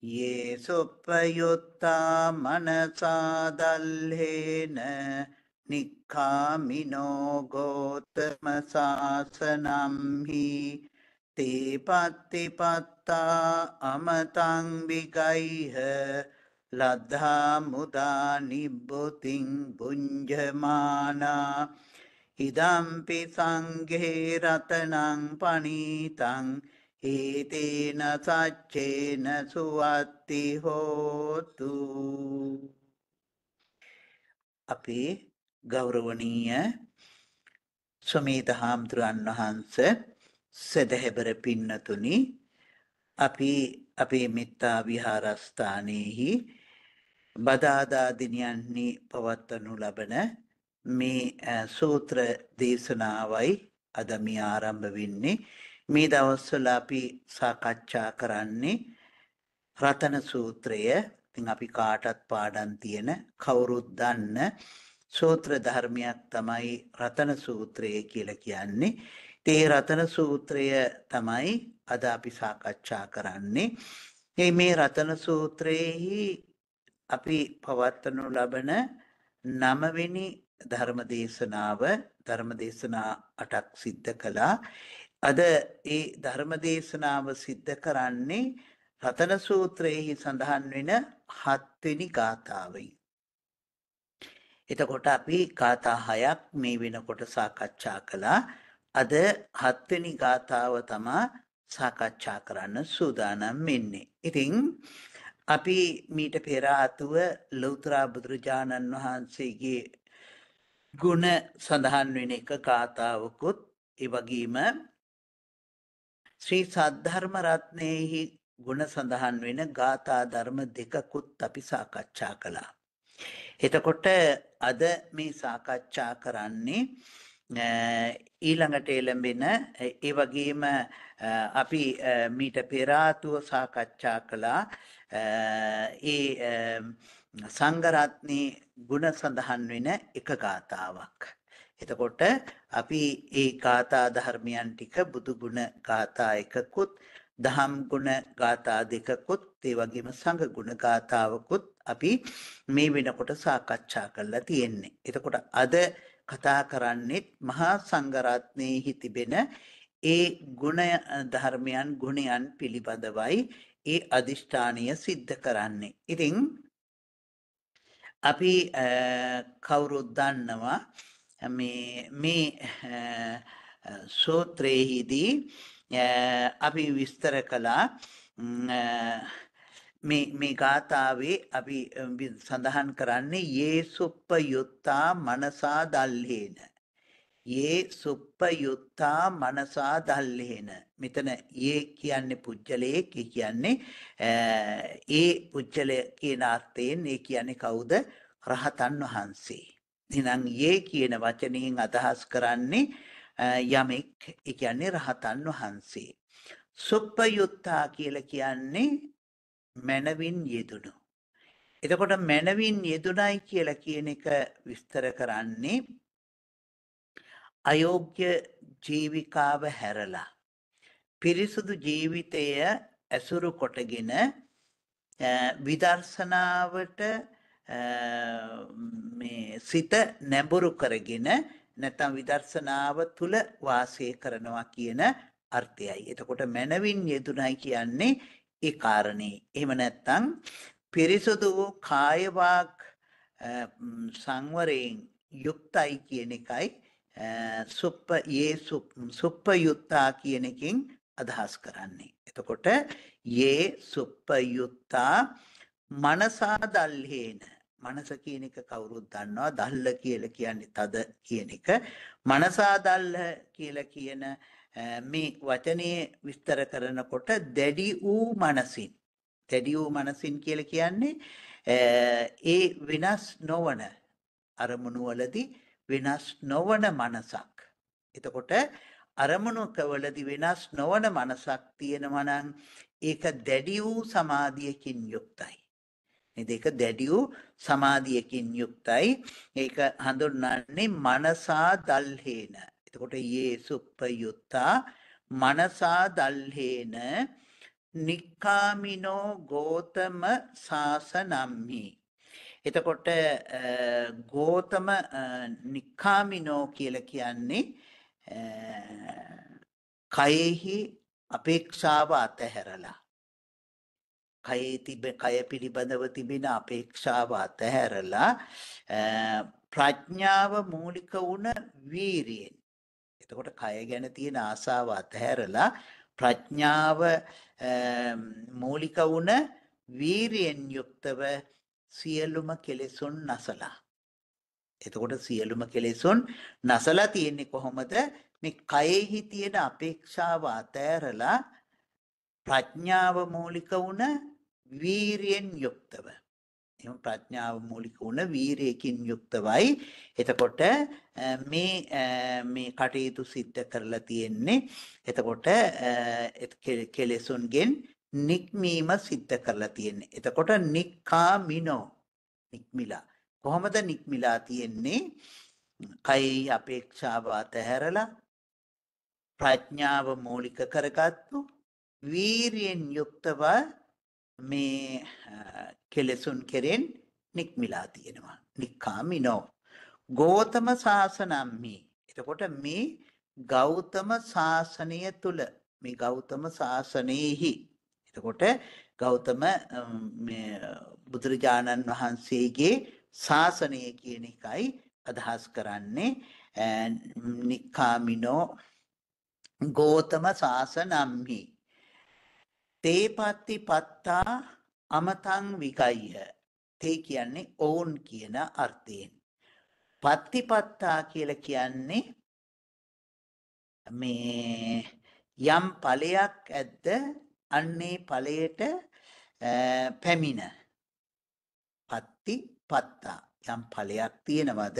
යේසුප්පයුත්තා මනසාදල්හේන නික්කාමිනෝ ගෝතම සාසනම්හි තේපත්තිපත්තා අමතං විගයිහ ලද්ධා මුදා නිබ්බුතිං බුඤ්ජමානා ඉදම්පි සංඝේ රතනං පනීතං ඒතේන සච්චේන සුවත්ති හෝතු අපේ ගෞරවනීය ස්වමීත හාමුදුරන් වහන්ස සදහැබර පින්නතුනි අපි අපේ මෙත්තා විහාරස්ථානයෙහි බදාදා දිනයන්නේ පවත්වනු ලබන මේ සූත්‍ර දේශනාවයි අද මේ ආරම්භ වෙන්නේ මේ දවස්වල අපි සාකච්ඡා කරන්නේ රතන සූත්‍රය. ඉතින් අපි කාටත් පාඩම් තියෙන කවුරුත් දන්න සූත්‍ර ධර්මයක් තමයි රතන සූත්‍රය කියලා කියන්නේ. ඉතින් රතන සූත්‍රය තමයි අද අපි සාකච්ඡා කරන්නේ. මේ මේ රතන සූත්‍රයේහි අපි පවත්වනු ලබන නවවෙනි ධර්ම දේශනාව ධර්ම දේශනා 8ක් සිද්ධ කළා. අද ඒ ධර්ම දේශනාව සිද්ධ කරන්නේ රතන සූත්‍රයෙහි සඳහන් වෙන හත්වෙනි ගාථාවයි. එතකොට අපි ගාථා හයක් මේ වෙනකොට සාකච්ඡා කළා. අද හත්වෙනි ගාථාව තමා සාකච්ඡා කරන්න සූදානම් වෙන්නේ. ඉතින් අපි මීට පෙර ආතුව ලෞතර බුදුරජාණන් වහන්සේගේ ගුණ සඳහන් වෙන එක ගාථාවකුත් ඒ වගේම ශ්‍රී සද්ධර්ම රත්නයෙහි ගුණ සඳහන් වෙන ගාථා ධර්ම දෙකකුත් අපි සාකච්ඡා කළා. එතකොට අද මේ සාකච්ඡා කරන්නේ ඊළඟට එළඹෙන ඒ වගේම අපි මීට පෙර ආතුව සාකච්ඡා කළා ඒ සංඝරත්නයේ ගුණ සඳහන් වෙන එක ගාතාවක්. එතකොට අපි ඒ කාතා ධර්මයන් ටික බුදු ගුණ කාතා එකකුත් දහම් ගුණ ගාථා දෙකකුත් ඒ වගේම සංඝ ගුණ ගාථාවකුත් අපි මේ වෙනකොට සාකච්ඡා කරලා තියෙන්නේ. එතකොට අද කතා කරන්නේ මහා සංඝරත්නයේහි තිබෙන ඒ ගුණ ධර්මයන් ගුණයන් පිළිබඳවයි ඒ අදිෂ්ඨානීය સિદ્ધ කරන්නේ. ඉතින් අපි කවුරුත් දන්නවා මේ මේ සූත්‍රයේහිදී අපි විස්තර කළා මේ මේ ගාථාවේ අපි සඳහන් කරන්නේ යේ සුප්ප යුත්තා මනසා දල්හේන යේ සුප්ප යුත්තා මනසා දල්හේන මෙතන යේ කියන්නේ පුජ්‍යලයේ කියන්නේ ඒ පුජ්‍යලය කියන අර්ථයෙන් ඒ කියන්නේ කවුද රහතන් වහන්සේ එහෙනම් යේ කියන වචනයෙන් අදහස් කරන්නේ යමෙක් ඒ කියන්නේ රහතන් වහන්සේ. සුප්පයුත්තා කියලා කියන්නේ මනවින් යෙදුණු. එතකොට මනවින් යෙදුණයි කියලා කියන එක විස්තර කරන්නේ අයෝග්‍ය ජීවිකාව හැරලා පිරිසුදු ජීවිතය ඇසුරු කොටගෙන විදර්ශනාවට මේ සිත නැඹුරු කරගෙන නැත්නම් විදර්ශනාව තුල වාසය කරනවා කියන අර්ථයයි. එතකොට මනවින් යෙදුණයි කියන්නේ ඒ කාරණේ. එහෙම නැත්නම් පිරිසුදු වූ කාය වාග් සංවරයෙන් යුක්තයි කියන එකයි සුප්ප යේ සුප්ප යුත්තා කියන එකෙන් අදහස් කරන්නේ. එතකොට යේ සුප්ප යුත්තා මනසා දල්හේන මනස කියන එක කවුරුත් දන්නවා දල්ල කියලා කියන්නේ තද කියන එක මනසා දල්ල කියලා කියන මේ වචනේ විස්තර කරනකොට දැඩි වූ මනසින් දැඩි වූ මනසින් කියලා කියන්නේ ඒ විනාශ නොවන අරමුණු වලදී විනාශ නොවන මනසක් එතකොට අරමුණකවලදී වෙනස් නොවන මනසක් තියෙනවා නම් ඒක දැඩි වූ සමාධියකින් යුක්තයි. නේද? ඒක දැඩි වූ සමාධියකින් යුක්තයි. ඒක හඳුන්වන්නේ මනසා දල්හේන. එතකොට යේ සුප්පයුත්තා මනසා දල්හේන නික්කාමිනෝ ගෝතම සාසනම්හි. එතකොට ගෝතම නික්කාමිනෝ කියලා කියන්නේ කයෙහි අපේක්ෂාව අතහැරලා කයේ තිබෙන කය පිළිබඳව තිබෙන අපේක්ෂාව අතහැරලා ප්‍රඥාව මූලික වුණ වීරියෙන් එතකොට කය ගැන තියෙන ආසාව අතහැරලා ප්‍රඥාව මූලික වුණ වීරියෙන් යුක්තව සියලුම කෙලෙසුන් නසලා එතකොට සියලුම කෙලෙසුන් නසලා තියෙන්නේ කොහොමද මේ කයෙහි තියෙන අපේක්ෂාව අතහැරලා ප්‍රඥාව මූලික වුණ වීරියෙන් යුක්තව. එහම ප්‍රඥාව මූලික වුණ වීරයකින් යුක්තවයි. එතකොට මේ මේ කටයුතු සිද්ධ කරලා තියෙන්නේ. එතකොට කෙලෙසුන්ගෙන් නික්මීම සිද්ධ කරලා තියෙන්නේ. එතකොට නික්කා මිනෝ නික්මිලා. කොහොමද නික්මිලා තියෙන්නේ? කයි අපේක්ෂාව අතහැරලා ප්‍රඥාව මූලික කරගත්තු වීරියෙන් යුක්තව මේ කෙලෙසුන් කෙරෙන් නික්මිලා තියෙනවා. නික්කාමිනෝ. ගෝතම ශාසනම්හි. එතකොට මේ ගෞතම ශාසනය තුල මේ ගෞතම ශාසනයෙහි එතකොට ගෞතම බුදුරජාණන් වහන්සේගේ ශාසනය කියන එකයි අදහස් කරන්නේ නික්කාමිනෝ ගෝතම ශාසනම්හි තේපත්ති පත්තා අමතං විකයිහ. තේ කියන්නේ ඔවුන් කියන අර්ථයෙන්. පත්තිපත්තා කියලා කියන්නේ මේ යම් ඵලයක් ඇද්ද අන්නේ ඵලයට පැමිණ පත්ති පත්තා යම් ඵලයක් තියෙනවද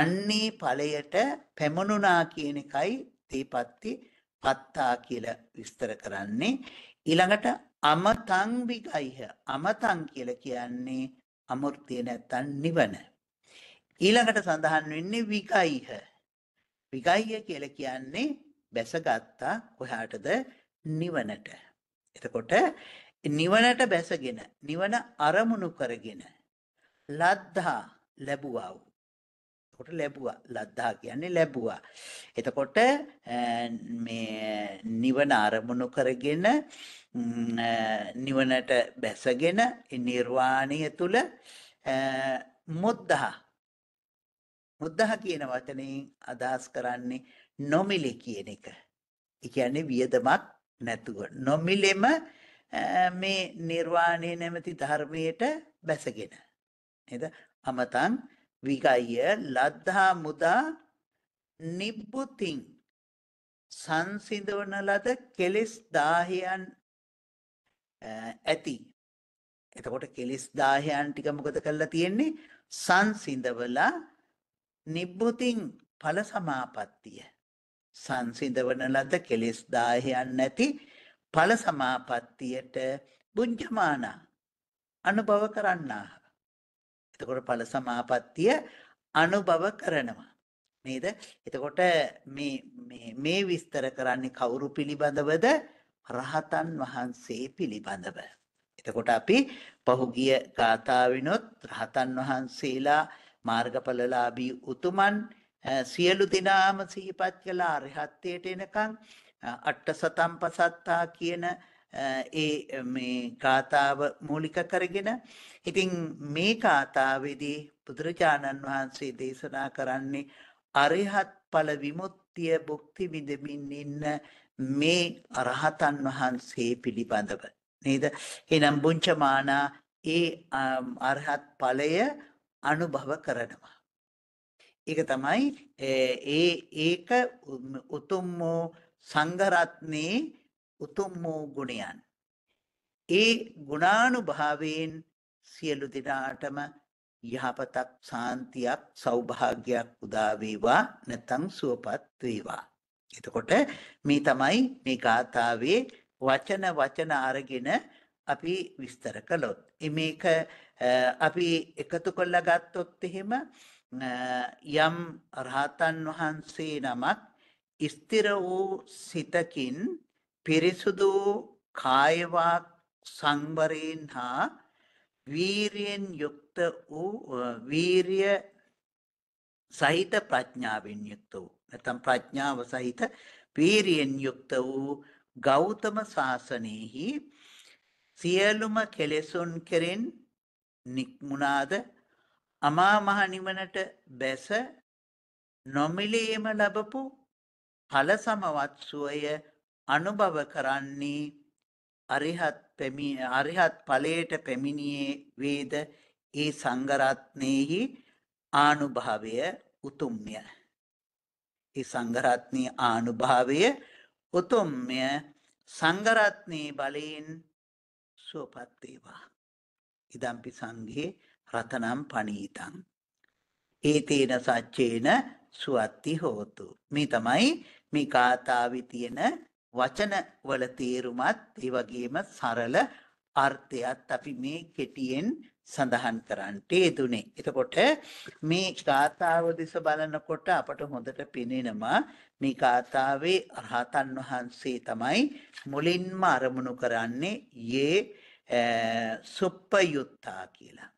අන්නේ ඵලයට පැමුණුනා කියන එකයි තේපත්ති පත්තා කියලා විස්තර කරන්නේ ඊළඟට අමතං විගයිහ අමතං කියලා කියන්නේ අමෘතිය නැත්තන් නිවන ඊළඟට සඳහන් වෙන්නේ විගයිහ විගයිය කියලා කියන්නේ බැසගත්තා කොහාටද නිවනට එතකොට නිවනට බැසගෙන නිවන අරමුණු කරගෙන ලද්දා ලැබුවා එතකොට ලැබුවා. ලද්දා කියන්නේ ලැබුවා. එතකොට මේ නිවන අරමුණු කරගෙන නිවනට බැසගෙන නිර්වාණය තුල මුද්දා මුද්දා කියන වචනයෙන් අදහස් කරන්නේ නොමිලි කියන එක. ඒ කියන්නේ වියදමක් නැතුව නොමිලෙම මේ නිර්වාණය නැමැති ධර්මයට බැසගෙන නේද? අමතන් විගය ලද්ධා මුදා නිබ්බුතින් සංසිඳවන ලද කෙලෙස් 1000න් ඇති. එතකොට කෙලෙස් 1000න් ටික මොකද කරලා තියෙන්නේ? සංසිඳවලා නිබ්බුතින් ඵල සමාපත්තිය. සංසිඳවන ලද කෙලෙස් 1000න් නැති ඵල සමාපත්තියට බුද්ධමාන අනුභව කරන්නාහ. එතකොට ඵල සමාපත්තිය අනුභව කරනවා. නේද? එතකොට මේ මේ මේ විස්තර කරන්නේ කවුරු පිළිබඳවද? රහතන් වහන්සේ පිළිබඳව. එතකොට අපි පහුගිය ගාථාවිනොත් රහතන් වහන්සේලා මාර්ගඵලලාභී උතුමන් සියලු දිනාම සිහිපත් කළ අරහත්ත්වයට එනකන් අට්ඨ සතම් පසත්තා කියන ඒ මේ ගාථාව මූලික කරගෙන ඉතින් මේ ගාථාවේදී බුදුරජාණන් වහන්සේ දේශනා කරන්නේ අරිහත් ඵල විමුක්තිය භුක්ති විඳමින් ඉන්න මේ අරහතන් වහන්සේ පිළිබඳව නේද එහෙනම් බුංචමානා ඒ අරහත් ඵලය අනුභව කරනවා ඒක තමයි ඒ ඒක උතුම් සංඝ රත්නේ උතුම් වූ ගුණයන්. ඒ ගුණානුභාවයෙන් සියලු දෙනාටම යහපතක් සාන්තියක් සෞභාග්‍යයක් උදා වේවා නැත්නම් සුවපත් වේවා. එතකොට මේ තමයි මේ ගාථාවේ වචන වචන අරගෙන අපි විස්තර කළොත්. මේක අපි එකතු කරලා ගත්තොත් එහෙම යම් රහතන් වහන්සේ නමක් ස්ථිර වූ සිතකින් පිරිසුදු කායවාක් සංවරයෙන් හා වීරියෙන් යුක්ත වූ වීරිය සහිත ප්‍රඥාවෙන් යුක්ත වූ නැත්නම් ප්‍රඥාව සහිත වීරියෙන් යුක්ත වූ ගෞතම ශාසනයෙහි සියලුම කෙලෙසුන් කෙරෙන් නික්මුණාද අමා මහ නිවනට බැස නොමිලේම ලැබපු ඵල සමවත් සුවය අනුභව කරන්නේ අරිහත් පැමිණ අරිහත් ඵලයට පැමිණියේ වේද ඒ සංඝරත්නේහි ආනුභාවය උතුම්ය. ඒ සංඝරත්නී ආනුභාවය උතුම්ය සංඝරත්නේ බලයෙන් සුවපත් වේවා. ඉදම්පි සංඝේ රතනම් පණීතං. ඒතේන සච්චේන සුවත්ති හෝතු. මේ තමයි මේ කාතාවේ තියෙන වචන වල තේරුමත් ඒ වගේම සරල අර්ථයත් අපි මේ කෙටියෙන් සඳහන් කරන්නට යෙදුනේ. එතකොට මේ ගාථාව දිස බලනකොට අපට හොඳට පෙනෙනවා මේ ගාථාවේ රහතන් වහන්සේ තමයි මුලින්ම අරමුණු කරන්නේ යේ සුප්පයුත්තා කියලා.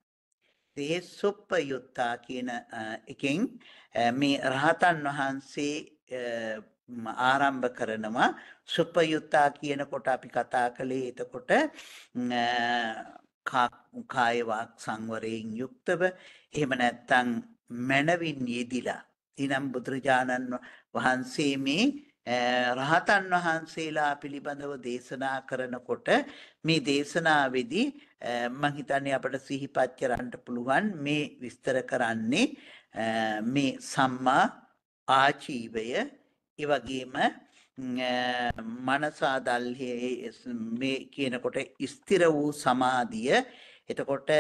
ඒ සුප්පයුත්තා කියන එකෙන් මේ රහතන් වහන්සේ ආරම්භ කරනවා සුපයුත්තා කියනකොට අපි කතා කළේ එතකොට කාය වාක් සංවරයෙන් යුක්තව එහෙම නැත්නම් මනවින් යෙදිලා ඊනම් බුදුරජාණන් වහන්සේ මේ රහතන් වහන්සේලා පිළිබඳව දේශනා කරනකොට මේ දේශනාවේදී මම හිතන්නේ අපට සිහිපත් කරන්න පුළුවන් මේ විස්තර කරන්නේ මේ සම්මා ආචීවය ඒ වගේම මනසාදල්හි මේ කියනකොට ස්ථිර වූ සමාධිය එතකොට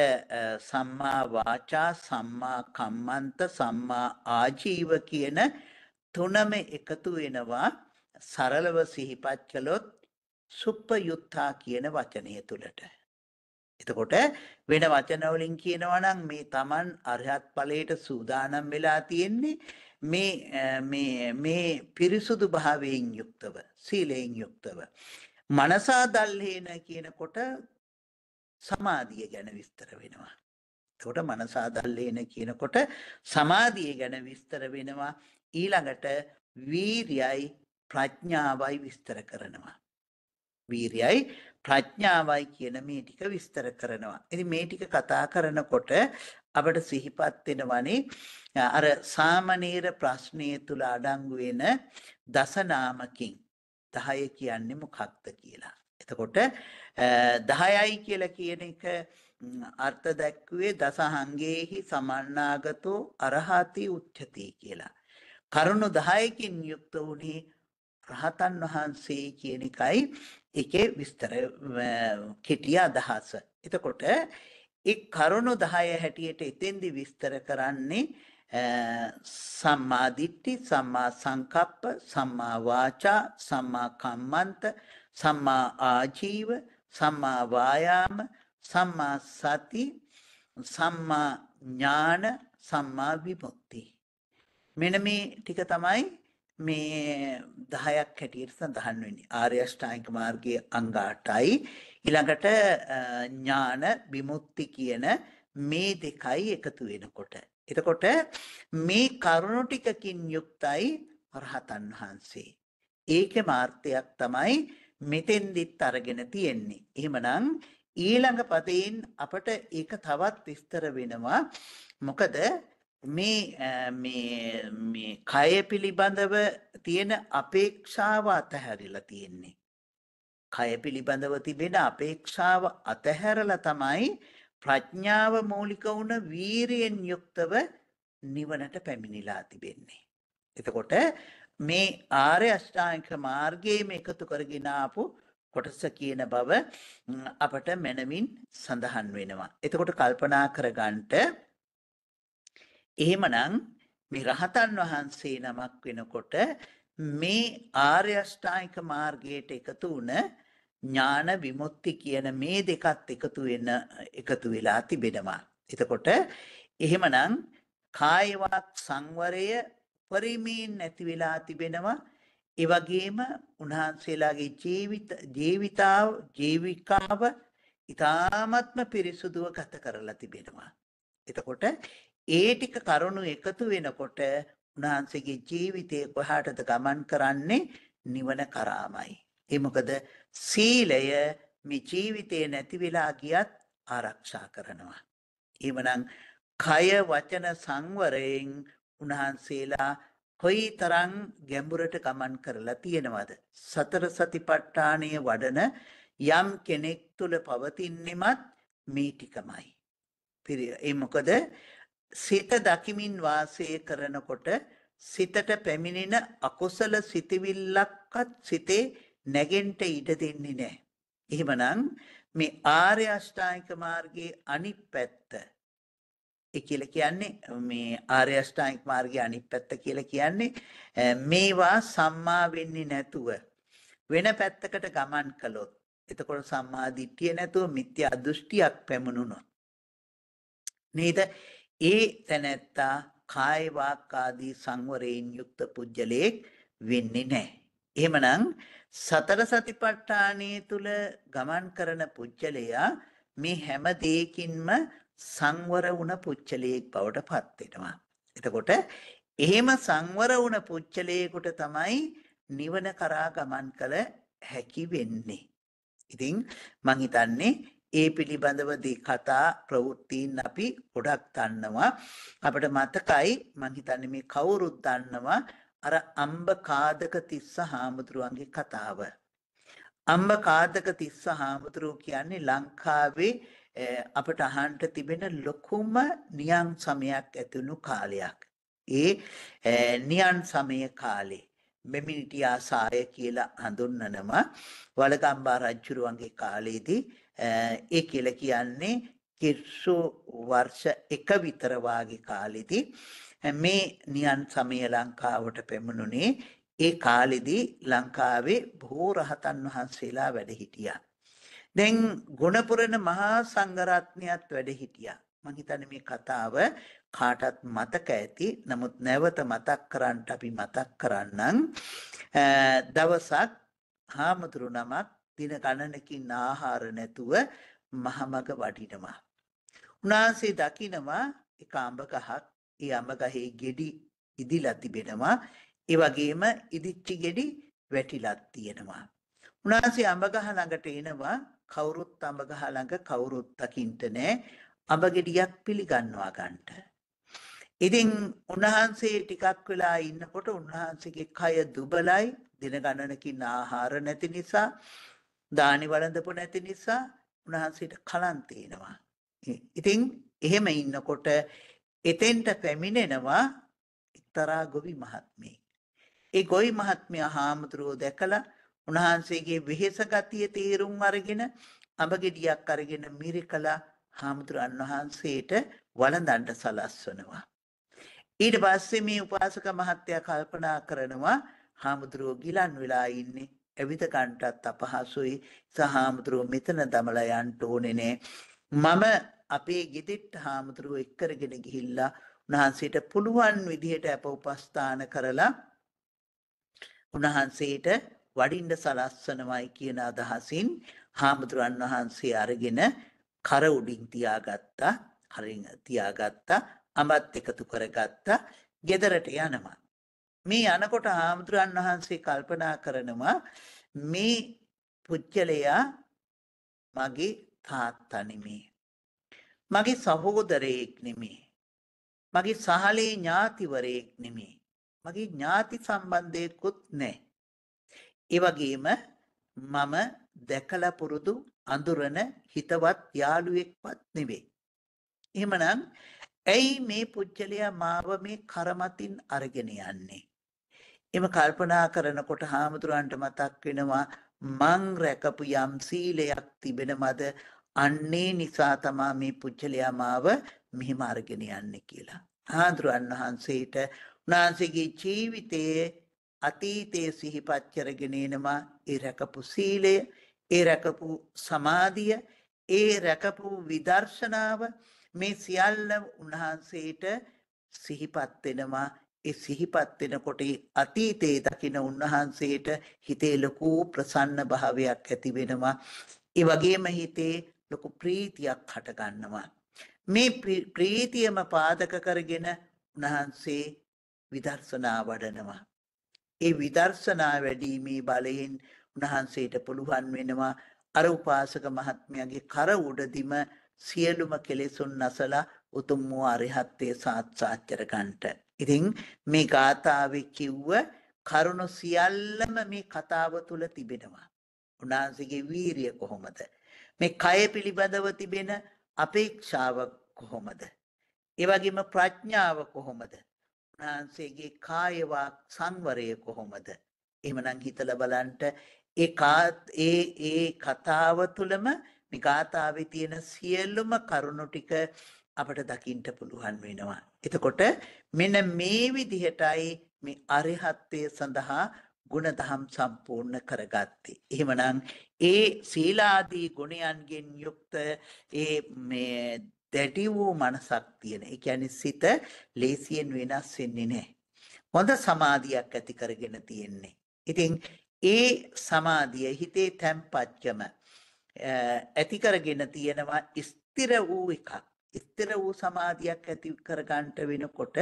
සම්මා වාචා සම්මා කම්මන්ත සම්මා ආජීව කියන තුනම එකතු වෙනවා සරලව සිහිපත් කළොත් සුප්පයුත්තා කියන වචනය තුළට. එතකොට වෙන වචන වලින් කියනවා නම් මේ Taman අරහත් ඵලයට සූදානම් වෙලා තියෙන්නේ මේ මේ මේ පිරිසුදු භාවයෙන් යුක්තව සීලයෙන් යුක්තව මනසා දල්හේන කියනකොට සමාධිය ගැන විස්තර වෙනවා. එතකොට මනසා දල්හේන කියනකොට සමාධිය ගැන විස්තර වෙනවා. ඊළඟට වීරියයි ප්‍රඥාවයි විස්තර කරනවා. වීරියයි ප්‍රඥාවයි කියන මේ ටික විස්තර කරනවා. ඉතින් මේ ටික කතා කරනකොට අපට සිහිපත් වෙනවනේ අර සාමනීර ප්‍රශ්නයේ තුල අඩංගු වෙන දසනාමකින් 10 කියන්නේ මොකක්ද කියලා. එතකොට 10යි කියලා කියන එක අර්ථ දැක්ුවේ දසහංගේහි සමන්නාගතෝ අරහති උච්චති කියලා. කරුණු 10කින් යුක්ත වුණේ රහතන් වහන්සේ කියන එකයි එකේ විස්තර කෙටිය අදහස. එතකොට ඒ කරුණු 10 හැටියට එතෙන්දි විස්තර කරන්නේ සම්මා දිට්ඨි සම්මා සංකප්ප සම්මා වාචා සම්මා කම්මන්ත සම්මා ආජීව සම්මා වායාම සම්මා සති සම්මා ඥාන සම්මා විමුක්ති මෙන්න මේ ටික තමයි මේ 10ක් හැටියට සඳහන් වෙන්නේ ආර්ය අෂ්ටාංගික මාර්ගයේ අංග 8යි ඊළඟට ඥාන විමුක්ති කියන මේ දෙකයි එකතු වෙනකොට. එතකොට මේ කරුණු ටිකකින් යුක්තයි රහතන් වහන්සේ. ඒකේ මාර්ථයක් තමයි මෙතෙන්දිත් අරගෙන තියෙන්නේ. එහෙමනම් ඊළඟ පදයෙන් අපට ඒක තවත් විස්තර වෙනවා. මොකද මේ මේ මේ කය පිළිබඳව තියෙන අපේක්ෂාව අතහැරිලා තියෙන්නේ. කය පිළිබඳව තිබෙන අපේක්ෂාව අතහැරලා තමයි ප්‍රඥාව මූලික වුණ වීරියෙන් යුක්තව නිවනට පැමිණිලා තිබෙන්නේ. එතකොට මේ ආර්ය අෂ්ටාංගික මාර්ගයේම එකතු කරගෙන ආපු කොටස කියන බව අපට මනමින් සඳහන් වෙනවා. එතකොට කල්පනා කරගන්නට එහෙමනම් මේ රහතන් වහන්සේ නමක් වෙනකොට මේ ආර්ය අෂ්ටාංගික මාර්ගයට එකතු වුණ ඥාන විමුක්ති කියන මේ දෙකත් එකතු වෙන එකතු වෙලා තිබෙනවා. එතකොට එහෙමනම් කායවත් සංවරය පරිමේන් නැති වෙලා තිබෙනවා. ඒ වගේම උන්වහන්සේලාගේ ජීවිත ජීවිතාව ජීවිකාව ඊ타ත්ම පිරිසුදුව ගත කරලා තිබෙනවා. එතකොට ඒ ටික කරුණු එකතු වෙනකොට උන්වහන්සේගේ ජීවිතය කොහාටද ගමන් කරන්නේ නිවන කරාමයි. ඒ මොකද සීලය මේ ජීවිතේ නැති වෙලා ගියත් ආරක්ෂා කරනවා. එවනම් කය වචන සංවරයෙන් උන්වහන්සේලා කොයිතරම් ගැඹුරට ගමන් කරලා තියෙනවද? සතර සතිපට්ඨානය වඩන යම් කෙනෙක් තුල පවතින්නෙමත් මේ ටිකමයි. ඒ මොකද සිත දකිමින් වාසය කරනකොට සිතට පැමිණෙන අකුසල සිතිවිල්ලක්වත් සිතේ නැගෙන්ට ඉඩ දෙන්නේ නැහැ. එහෙමනම් මේ ආර්ය අෂ්ටාංගික මාර්ගයේ අනිත් පැත්ත ඒ කියලා කියන්නේ මේ ආර්ය අෂ්ටාංගික මාර්ගයේ අනිත් පැත්ත කියලා කියන්නේ මේවා සම්මා වෙන්නේ නැතුව වෙන පැත්තකට ගමන් කළොත් එතකොට සම්මා දිට්ඨිය නැතුව මිත්‍යා දෘෂ්ටියක් පැමුණුනොත් නේද ඒ තැනැත්තා කාය වාක් ආදී සංවරයෙන් යුක්ත පුජ්‍යලයක් වෙන්නේ නැහැ. එහෙමනම් සතර සතිපට්ඨානයේ තුල ගමන් කරන පුජ්‍යලයා මේ හැම දෙයකින්ම සංවර වුණ පුජ්‍යලයක් බවට පත් වෙනවා. එතකොට එහෙම සංවර වුණ පුජ්‍යලයකට තමයි නිවන කරා ගමන් කළ හැකි වෙන්නේ. ඉතින් මං හිතන්නේ ඒ පිළිබඳව දී කතා ප්‍රවෘත්තීන් අපි ගොඩක් දන්නවා අපිට මතකයි මං හිතන්නේ මේ කවුරුත් දන්නවා අර අම්බ කාදක තිස්ස හාමුදුරුවන්ගේ කතාව. අම්බ කාදක තිස්ස හාමුදුරුව කියන්නේ ලංකාවේ අපට අහන්ට තිබෙන ලොකුම නියන් සමයක් ඇතිවුණු කාලයක්. ඒ නියන් සමය කාලේ මෙමිනිටියා සාය කියලා හඳුන්නනම වලගම්බා රජ්ජුරුවන්ගේ කාලේදී ඒ කියලා කියන්නේ කිස්සු වර්ෂ එක විතර වාගේ කාලෙදී මේ නියන් සමය ලංකාවට පැමුණුනේ ඒ කාලෙදී ලංකාවේ බොහෝ රහතන් වහන්සේලා වැඩ හිටියා. දැන් ගුණපුරණ මහා සංඝරත්නයත් වැඩ හිටියා. මං හිතන්නේ මේ කතාව කාටත් මතක ඇති. නමුත් නැවත මතක් කරන්න අපි මතක් කරන්නම්. දවසක් හාමුදුරු නමක් දින ගණනකින් ආහාර නැතුව මහමග වඩිනවා. උනාසේ දකිනවා එක අඹ ගහක් ඒ අඹ ගහේ ගෙඩි ඉදිලා තිබෙනවා. ඒ වගේම ඉදිච්ච ගෙඩි වැටිලක් තියෙනවා. උනාසේ අඹ ගහ ළඟට එනවා කවුරුත් අඹ ගහ ළඟ කවුරුත් දකින්ට නැහැ. අඹ ගෙඩියක් පිළිගන්නවා ගන්නට. ඉතින් උන්වහන්සේ ටිකක් වෙලා ඉන්නකොට උන්වහන්සේගේ කය දුබලයි දින ගණනකින් ආහාර නැති නිසා දානි වළඳපු නැති නිසා උන්වහන්සේට කලන් තියෙනවා. ඉතින් එහෙම ඉන්නකොට එතෙන්ට පැමිණෙනවා එක්තරා ගොවි මහත්මයෙක්. ඒ ගොවි මහත්මයා හාමුදුරුවෝ දැකලා උන්වහන්සේගේ වෙහෙස ගතිය තේරුම් අරගෙන අඹ ගෙඩියක් අරගෙන මිරිකලා හාමුදුරන් වහන්සේට වළඳන්න සලස්වනවා. ඊට පස්සේ මේ උපාසක මහත්තයා කල්පනා කරනවා හාමුදුරුවෝ ගිලන් වෙලා ඉන්නේ ඇවිද ගන්නටත් අපහසුයි සහාමුදුරුව මෙතන දමලා යන්න ඕනේ නෑ මම අපේ ගෙදෙට්ට හාමුදුරුව එක්කරගෙන ගිහිල්ලා උන්වහන්සේට පුළුවන් විදිහට අප උපස්ථාන කරලා උන්වහන්සේට වඩින්න සලස්වනවයි කියන අදහසින් හාමුදුරුවන් වහන්සේ අරගෙන කර උඩින් තියාගත්තා හරින් තියාගත්තා අමත් එකතු කරගත්තා ගෙදරට යනවා මේ යනකොට හාමුදුරන් වහන්සේ කල්පනා කරනවා මේ පුච්චලයා මගේ තාත්තා නෙමේ. මගේ සහෝදරයෙක් නෙමේ. මගේ සහලේ ඥාතිවරයෙක් නෙමේ. මගේ ඥාති සම්බන්ධයකුත් නැහැ. ඒ වගේම මම දැකලා පුරුදු අඳුරන හිතවත් යාළුවෙක්වත් නෙවෙයි. එහෙමනම් ඇයි මේ පුජ්‍යලයා මාව මේ කරමතින් අරගෙන යන්නේ? එම කල්පනා කරනකොට හාමුදුරුවන්ට මතක් වෙනවා මං රැකපු යම් සීලයක් තිබෙන මද අන්නේ නිසා තමා මේ පුච්චලයා මාව මෙහෙම අරගෙන යන්නේ කියලා. හාමුදුරුවන් වහන්සේට උන්වහන්සේගේ ජීවිතයේ අතීතයේ සිහිපත් කරගෙන එනවා ඒ රැකපු සීලය, ඒ රැකපු සමාධිය, ඒ රැකපු විදර්ශනාව මේ සියල්ල උන්වහන්සේට සිහිපත් වෙනවා ඒ සිහිපත් වෙනකොට අතීතයේ දකින උන්වහන්සේට හිතේ ලොකු ප්‍රසන්න භාවයක් ඇති වෙනවා. ඒ වගේම හිතේ ලොකු ප්‍රීතියක් හට ගන්නවා. මේ ප්‍රීතියම පාදක කරගෙන උන්වහන්සේ විදර්ශනා වඩනවා. ඒ විදර්ශනා වැඩිීමේ බලයෙන් උන්වහන්සේට පුළුවන් වෙනවා අර උපාසක මහත්මයාගේ කර උඩදිම සියලුම කෙලෙසුන් නැසලා උතුම් වූ අරිහත්ත්වයේ සාත්සාචර ගන්නට ඉතින් මේ ගාථාවේ කිව්ව කරුණු සියල්ලම මේ කතාව තුල තිබෙනවා. උන්වහන්සේගේ වීරිය කොහොමද? මේ කය පිළිබඳව තිබෙන අපේක්ෂාව කොහොමද? ඒ වගේම ප්‍රඥාව කොහොමද? උන්වහන්සේගේ කාය සංවරය කොහොමද? එහෙමනම් හිතලා බලන්න ඒ ඒ ඒ කතාව තුලම මේ ගාථාවේ තියෙන සියලුම කරුණු ටික අපට දකින්න පුළුවන් වෙනවා. එතකොට මෙන්න මේ විදිහටයි මේ අරිහත්ත්වය සඳහා ගුණධම් සම්පූර්ණ කරගත්තේ. එහෙමනම් ඒ සීලාදී ගුණයන්ගෙන් යුක්ත ඒ මේ දැඩි වූ මනසක් තියෙන. ඒ කියන්නේ සිත ලේසියෙන් වෙනස් වෙන්නේ නැහැ. හොඳ සමාධියක් ඇති කරගෙන තියෙන්නේ. ඉතින් ඒ සමාධිය හිතේ තැම්පත්කම ඇති කරගෙන තියෙනවා ස්ථිර වූ එකක්. ස්ථිර වූ සමාධියක් ඇති කර ගන්නට වෙනකොට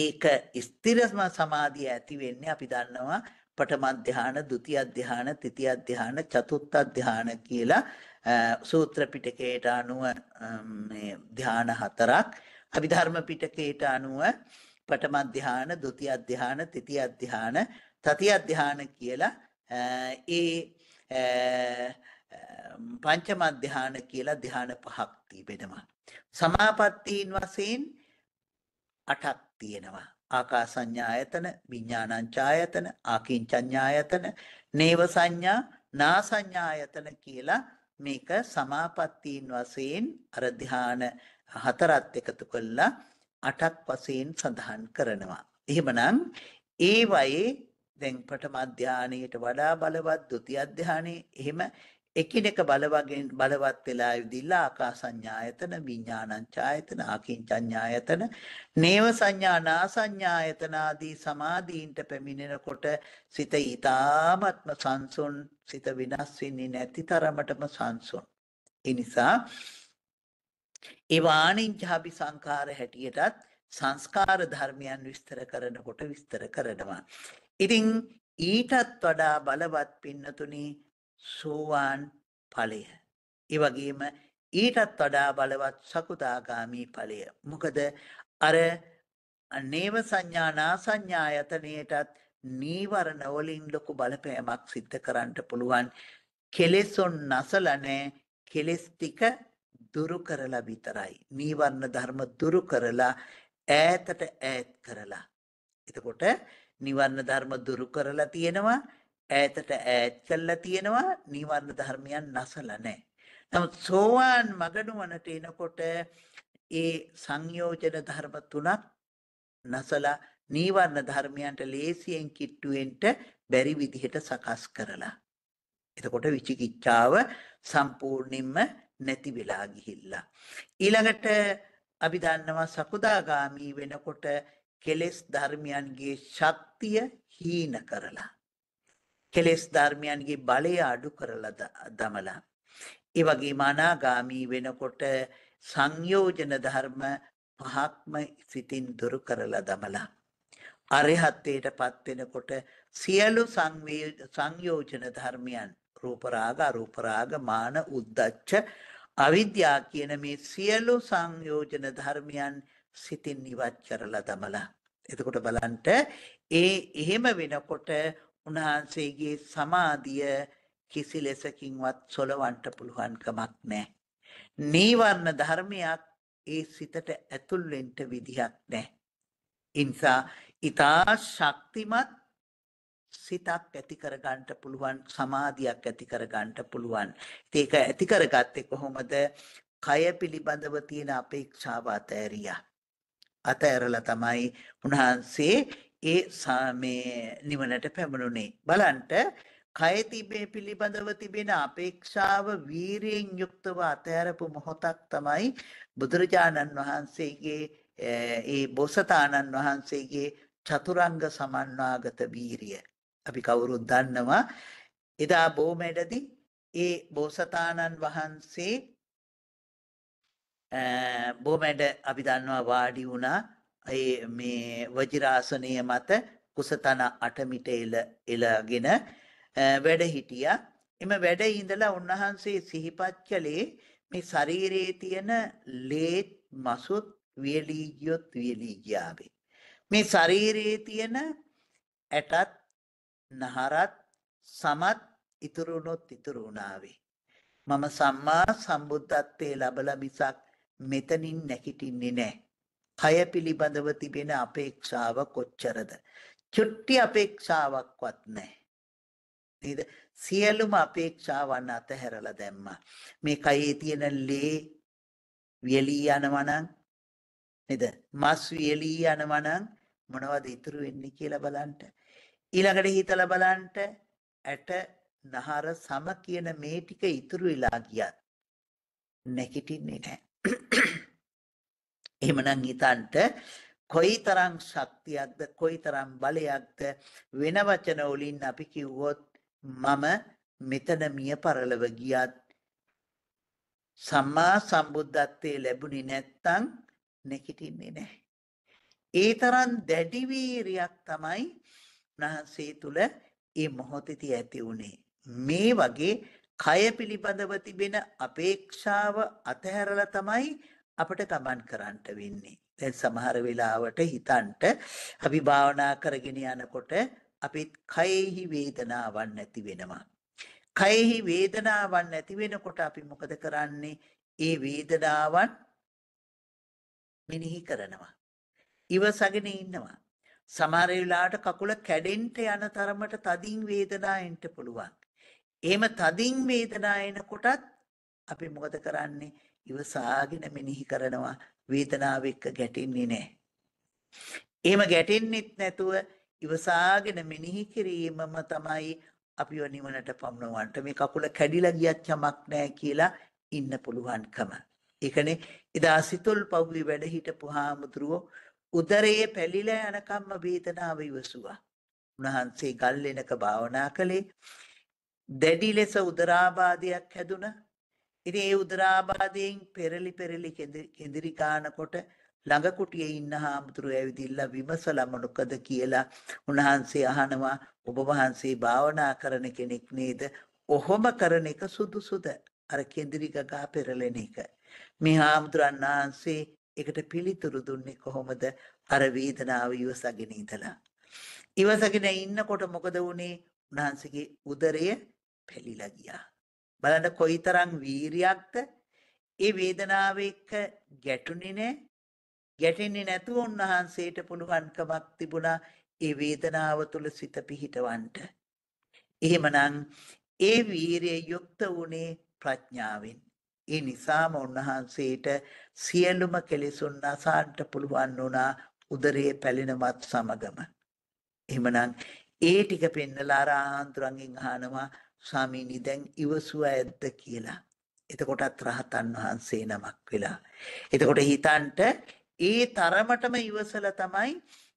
ඒක ස්ථිරම සමාධිය ඇති වෙන්නේ අපි දන්නවා පඨම ධාන, ဒုတိ ය ධාන, තৃতীয় ධාන, චතුර්ථ ධාන කියලා සූත්‍ර පිටකයට අනුව මේ ධාන හතරක් අභිධර්ම පිටකයට අනුව පඨම ධාන, ဒုတိ ය ධාන, තৃতীয় ධාන, තතිය ධාන කියලා ඒ පංචම ධ්‍යාන කියලා ධ්‍යාන පහක් තිබෙනවා. සමාපත්තීන් වශයෙන් අටක් තියෙනවා. ආකාසඤ්ඤායතන, විඥානඤ්ඤායතන, ආකින්චඤ්ඤායතන, නේව සංඥා, නා සංඥායතන කියලා මේක සමාපත්තීන් වශයෙන් අර ධ්‍යාන හතරත් එකතු කළා අටක් වශයෙන් සඳහන් කරනවා. එහෙමනම් ඒ වයේ දැන් ප්‍රථම ධානයට වඩා බලවත් ဒုတိ ය ධානයේ එහෙම එකිනෙක බලවගෙන් බලවත් වෙලා ඉදිලා ආකාසඤ්ඤායතන විඥානංචායතන ආකින්චඤ්ඤායතන නේව සංඥා නාසඤ්ඤායතන ආදී සමාධීන්ට පැමිණෙනකොට සිත ඊ타ත්ම සංසුන් සිත විනාශ වෙන්නේ නැති තරමටම සංසුන් ඒ නිසා ඒ වාණිජාපි සංඛාර හැටියටත් සංස්කාර ධර්මයන් විස්තර කරනකොට විස්තර කරනවා ඉතින් ඊටත් වඩා බලවත් පින්නතුනි සෝවාන් ඵලය. ඒ වගේම ඊටත් වඩා බලවත් සකුදාගාමි ඵලය. මොකද අර නේව සංඥා නාසඤ්ඤායතනයටත් නීවරණ වලින් ලොකු බලපෑමක් සිද්ධ කරන්න පුළුවන්. කෙලෙසොන් නැසල නැහැ. කෙලස් ටික දුරු කරලා විතරයි. නීවරණ ධර්ම දුරු කරලා ඈතට ඈත් කරලා. එතකොට නිවර්ණ ධර්ම දුරු කරලා තියෙනවා ඈතට ඈත් කළා තියෙනවා නිවර්ණ ධර්මයන් නැසලා නැහැ. නමුත් සෝවාන් මගනුවණට එනකොට ඒ සංයෝජන ධර්ම තුනක් නැසලා නිවර්ණ ධර්මයන්ට ලේසියෙන් කිට්ටුවෙන්ට බැරි විදිහට සකස් කරලා. එතකොට විචිකිච්ඡාව සම්පූර්ණයෙන්ම නැති වෙලා ගිහිල්ලා. ඊළඟට අපි දන්නවා සකුදාගාමි වෙනකොට කෙලෙස් ධර්මයන්ගේ ශක්තිය හීන කරලා කෙලෙස් ධර්මයන්ගේ බලය අඩු කරලා දමලා. ඒ වගේම අනාගාමී වෙනකොට සංයෝජන ධර්ම පහක්ම සිතින් දුරු කරලා දමලා. අරහත්ත්වයට පත් වෙනකොට සියලු සංයෝජන ධර්මයන් රූප රාග අරූප රාග මාන උද්දච්ච අවිද්‍යා කියන මේ සියලු සංයෝජන ධර්මයන් සිතින් ඉවත් කරලා දමලා. එතකොට බලන්න ඒ එහෙම වෙනකොට උන්වහන්සේගේ සමාධිය කිසි ලෙසකින්වත් සොලවන්ට පුළුවන්කමක් නැහැ. නීවරණ ධර්මයක් ඒ සිතට ඇතුල් වෙන්න විදිහක් නැහැ. ඉන්සා ඊතා ශක්තිමත් සිතක් ඇති කරගන්න පුළුවන් සමාධියක් ඇති කරගන්න පුළුවන්. ඒක ඇති කරගත්තේ කොහොමද? කය පිළිබඳව තියෙන අපේක්ෂාව අතහැරියා. අතහැරලා තමයි උන්වහන්සේ ඒ මේ නිවනට පැමිණුනේ බලන්ට කය තිබේ පිළිබඳව තිබෙන අපේක්ෂාව වීරියෙන් යුක්තව අතහැරපු මොහොතක් තමයි බුදුරජාණන් වහන්සේගේ ඒ බෝසතාණන් වහන්සේගේ චතුරංග සමන්වාගත වීරිය අපි කවුරුත් දන්නවා එදා බොමැඩදී ඒ බෝසතාණන් වහන්සේ බොමැඩ අපි දන්නවා වාඩි වුණා ඒ මේ වජිරාසනය මත කුසතන අටමිට එල එලාගෙන වැඩ හිටියා. එම වැඩ ඉඳලා උන්වහන්සේ සිහිපත් කළේ මේ ශරීරයේ තියෙන ලේත් මසුත් වියලී ගියොත් වියලී ගියාවේ. මේ ශරීරයේ තියෙන ඇටත් නහරත් සමත් ඉතුරු වුණොත් ඉතුරු වුණාවේ. මම සම්මා සම්බුද්ධත්වයේ ලබලා මිසක් මෙතනින් නැගිටින්නේ නැහැ. හය පිළිබඳව තිබෙන අපේක්ෂාව කොච්චරද? චුට්ටි අපේක්ෂාවක්වත් නැහැ. නේද? සියලුම අපේක්ෂාවන් අතහැරලා දැම්මා. මේ කයේ තියෙන ලේ වියලී යනවා නම් නේද? මස් වියලී යනවා නම් මොනවද ඉතුරු වෙන්නේ කියලා බලන්න. ඊළඟට හිතලා බලන්න ඇට නහර සම කියන මේ ටික ඉතුරු වෙලා ගියත් නැගිටින්නේ නැහැ. එහෙමනම් හිතන්ට කොයිතරම් ශක්තියක්ද කොයිතරම් බලයක්ද වෙන වචන වලින් අපි කිව්වොත් මම මෙතන මිය පරලව ගියත් සම්මා සම්බුද්ධත්වයේ ලැබුණේ නැත්නම් නැකිටින්නේ නැහැ. ඒ තරම් දැඩි වීරියක් තමයි උන්වහන්සේ තුල ඒ මොහොතේදී ඇති වුණේ. මේ වගේ කය පිළිබඳව තිබෙන අපේක්ෂාව අතහැරලා තමයි අපට තමන් කරන්නට වෙන්නේ. දැන් සමහර වෙලාවට හිතන්ට අපි භාවනා කරගෙන යනකොට අපිත් කයෙහි වේදනාවක් නැති වෙනවා. කයෙහි වේදනාවක් නැති වෙනකොට අපි මොකද කරන්නේ? ඒ වේදනාවන් මෙනෙහි කරනවා. ඉවසගෙන ඉන්නවා. සමහර වෙලාවට කකුල කැඩෙන්න යන තරමට තදින් වේදනාවෙන්ට පුළුවන්. එහෙම තදින් වේදනාව එනකොටත් අපි මොකද කරන්නේ? ඉවසාගෙන මෙනෙහි කරනවා වේදනාව එක්ක ගැටෙන්නේ නැහැ. එහෙම ගැටෙන්නෙත් නැතුව ඉවසාගෙන මෙනෙහි කිරීමම තමයි අපිව නිවනට පමුණවන්න මේ කකුල කැඩිලා ගියත් යමක් නැහැ කියලා ඉන්න පුළුවන්කම. ඒකනේ එදා සිතුල් පව්වේ වැඩ හිටපු හාමුදුරුවෝ උදරයේ පැලිලා යනකම්ම වේදනාව ඉවසුවා. උන්වහන්සේ ගල්ලෙනක භාවනා කළේ දැඩි ලෙස උදරාබාධයක් හැදුණා ඉතින් ඒ උදරාබාධයෙන් පෙරලි පෙරලි කෙඳිරි කානකොට ළඟ කුටියේ ඉන්න හාමුදුරු ඇවිදිලා විමසලා මොකද කියලා උන්වහන්සේ අහනවා ඔබ වහන්සේ භාවනා කරන කෙනෙක් නේද? ඔහොම කරන එක සුදුසුද? අර කෙඳිරි ගගා පෙරලෙන එක. මේ හාමුදුරන් වහන්සේ ඒකට පිළිතුරු දුන්නේ කොහොමද? අර වේදනාව ඉවසගෙන ඉඳලා. ඉවසගෙන ඉන්නකොට මොකද වුනේ? උන්වහන්සේගේ උදරය පැලිලා ගියා. බලන්න කොයිතරම් වීරියක්ද ඒ වේදනාව එක්ක ගැටුනේ නැහැ ගැටෙන්නේ නැතුව උන්වහන්සේට පුළුවන්කමක් තිබුණා ඒ වේදනාව තුල සිත පිහිටවන්න එහෙමනම් ඒ වීරිය යුක්ත වුණේ ප්‍රඥාවෙන් ඒ නිසාම උන්වහන්සේට සියලුම කෙලෙසුන් අසන්නට පුළුවන් වුණා උදරයේ පැලෙනවත් සමගම එහෙමනම් ඒ ටික පෙන්නලා ආරහන්තුරන්ගෙන් අහනවා ස්වාමීනි දැන් ඉවසුව ඇද්ද කියලා. එතකොටත් රහතන් වහන්සේ නමක් වෙලා. එතකොට හිතන්ට ඒ තරමටම ඉවසලා තමයි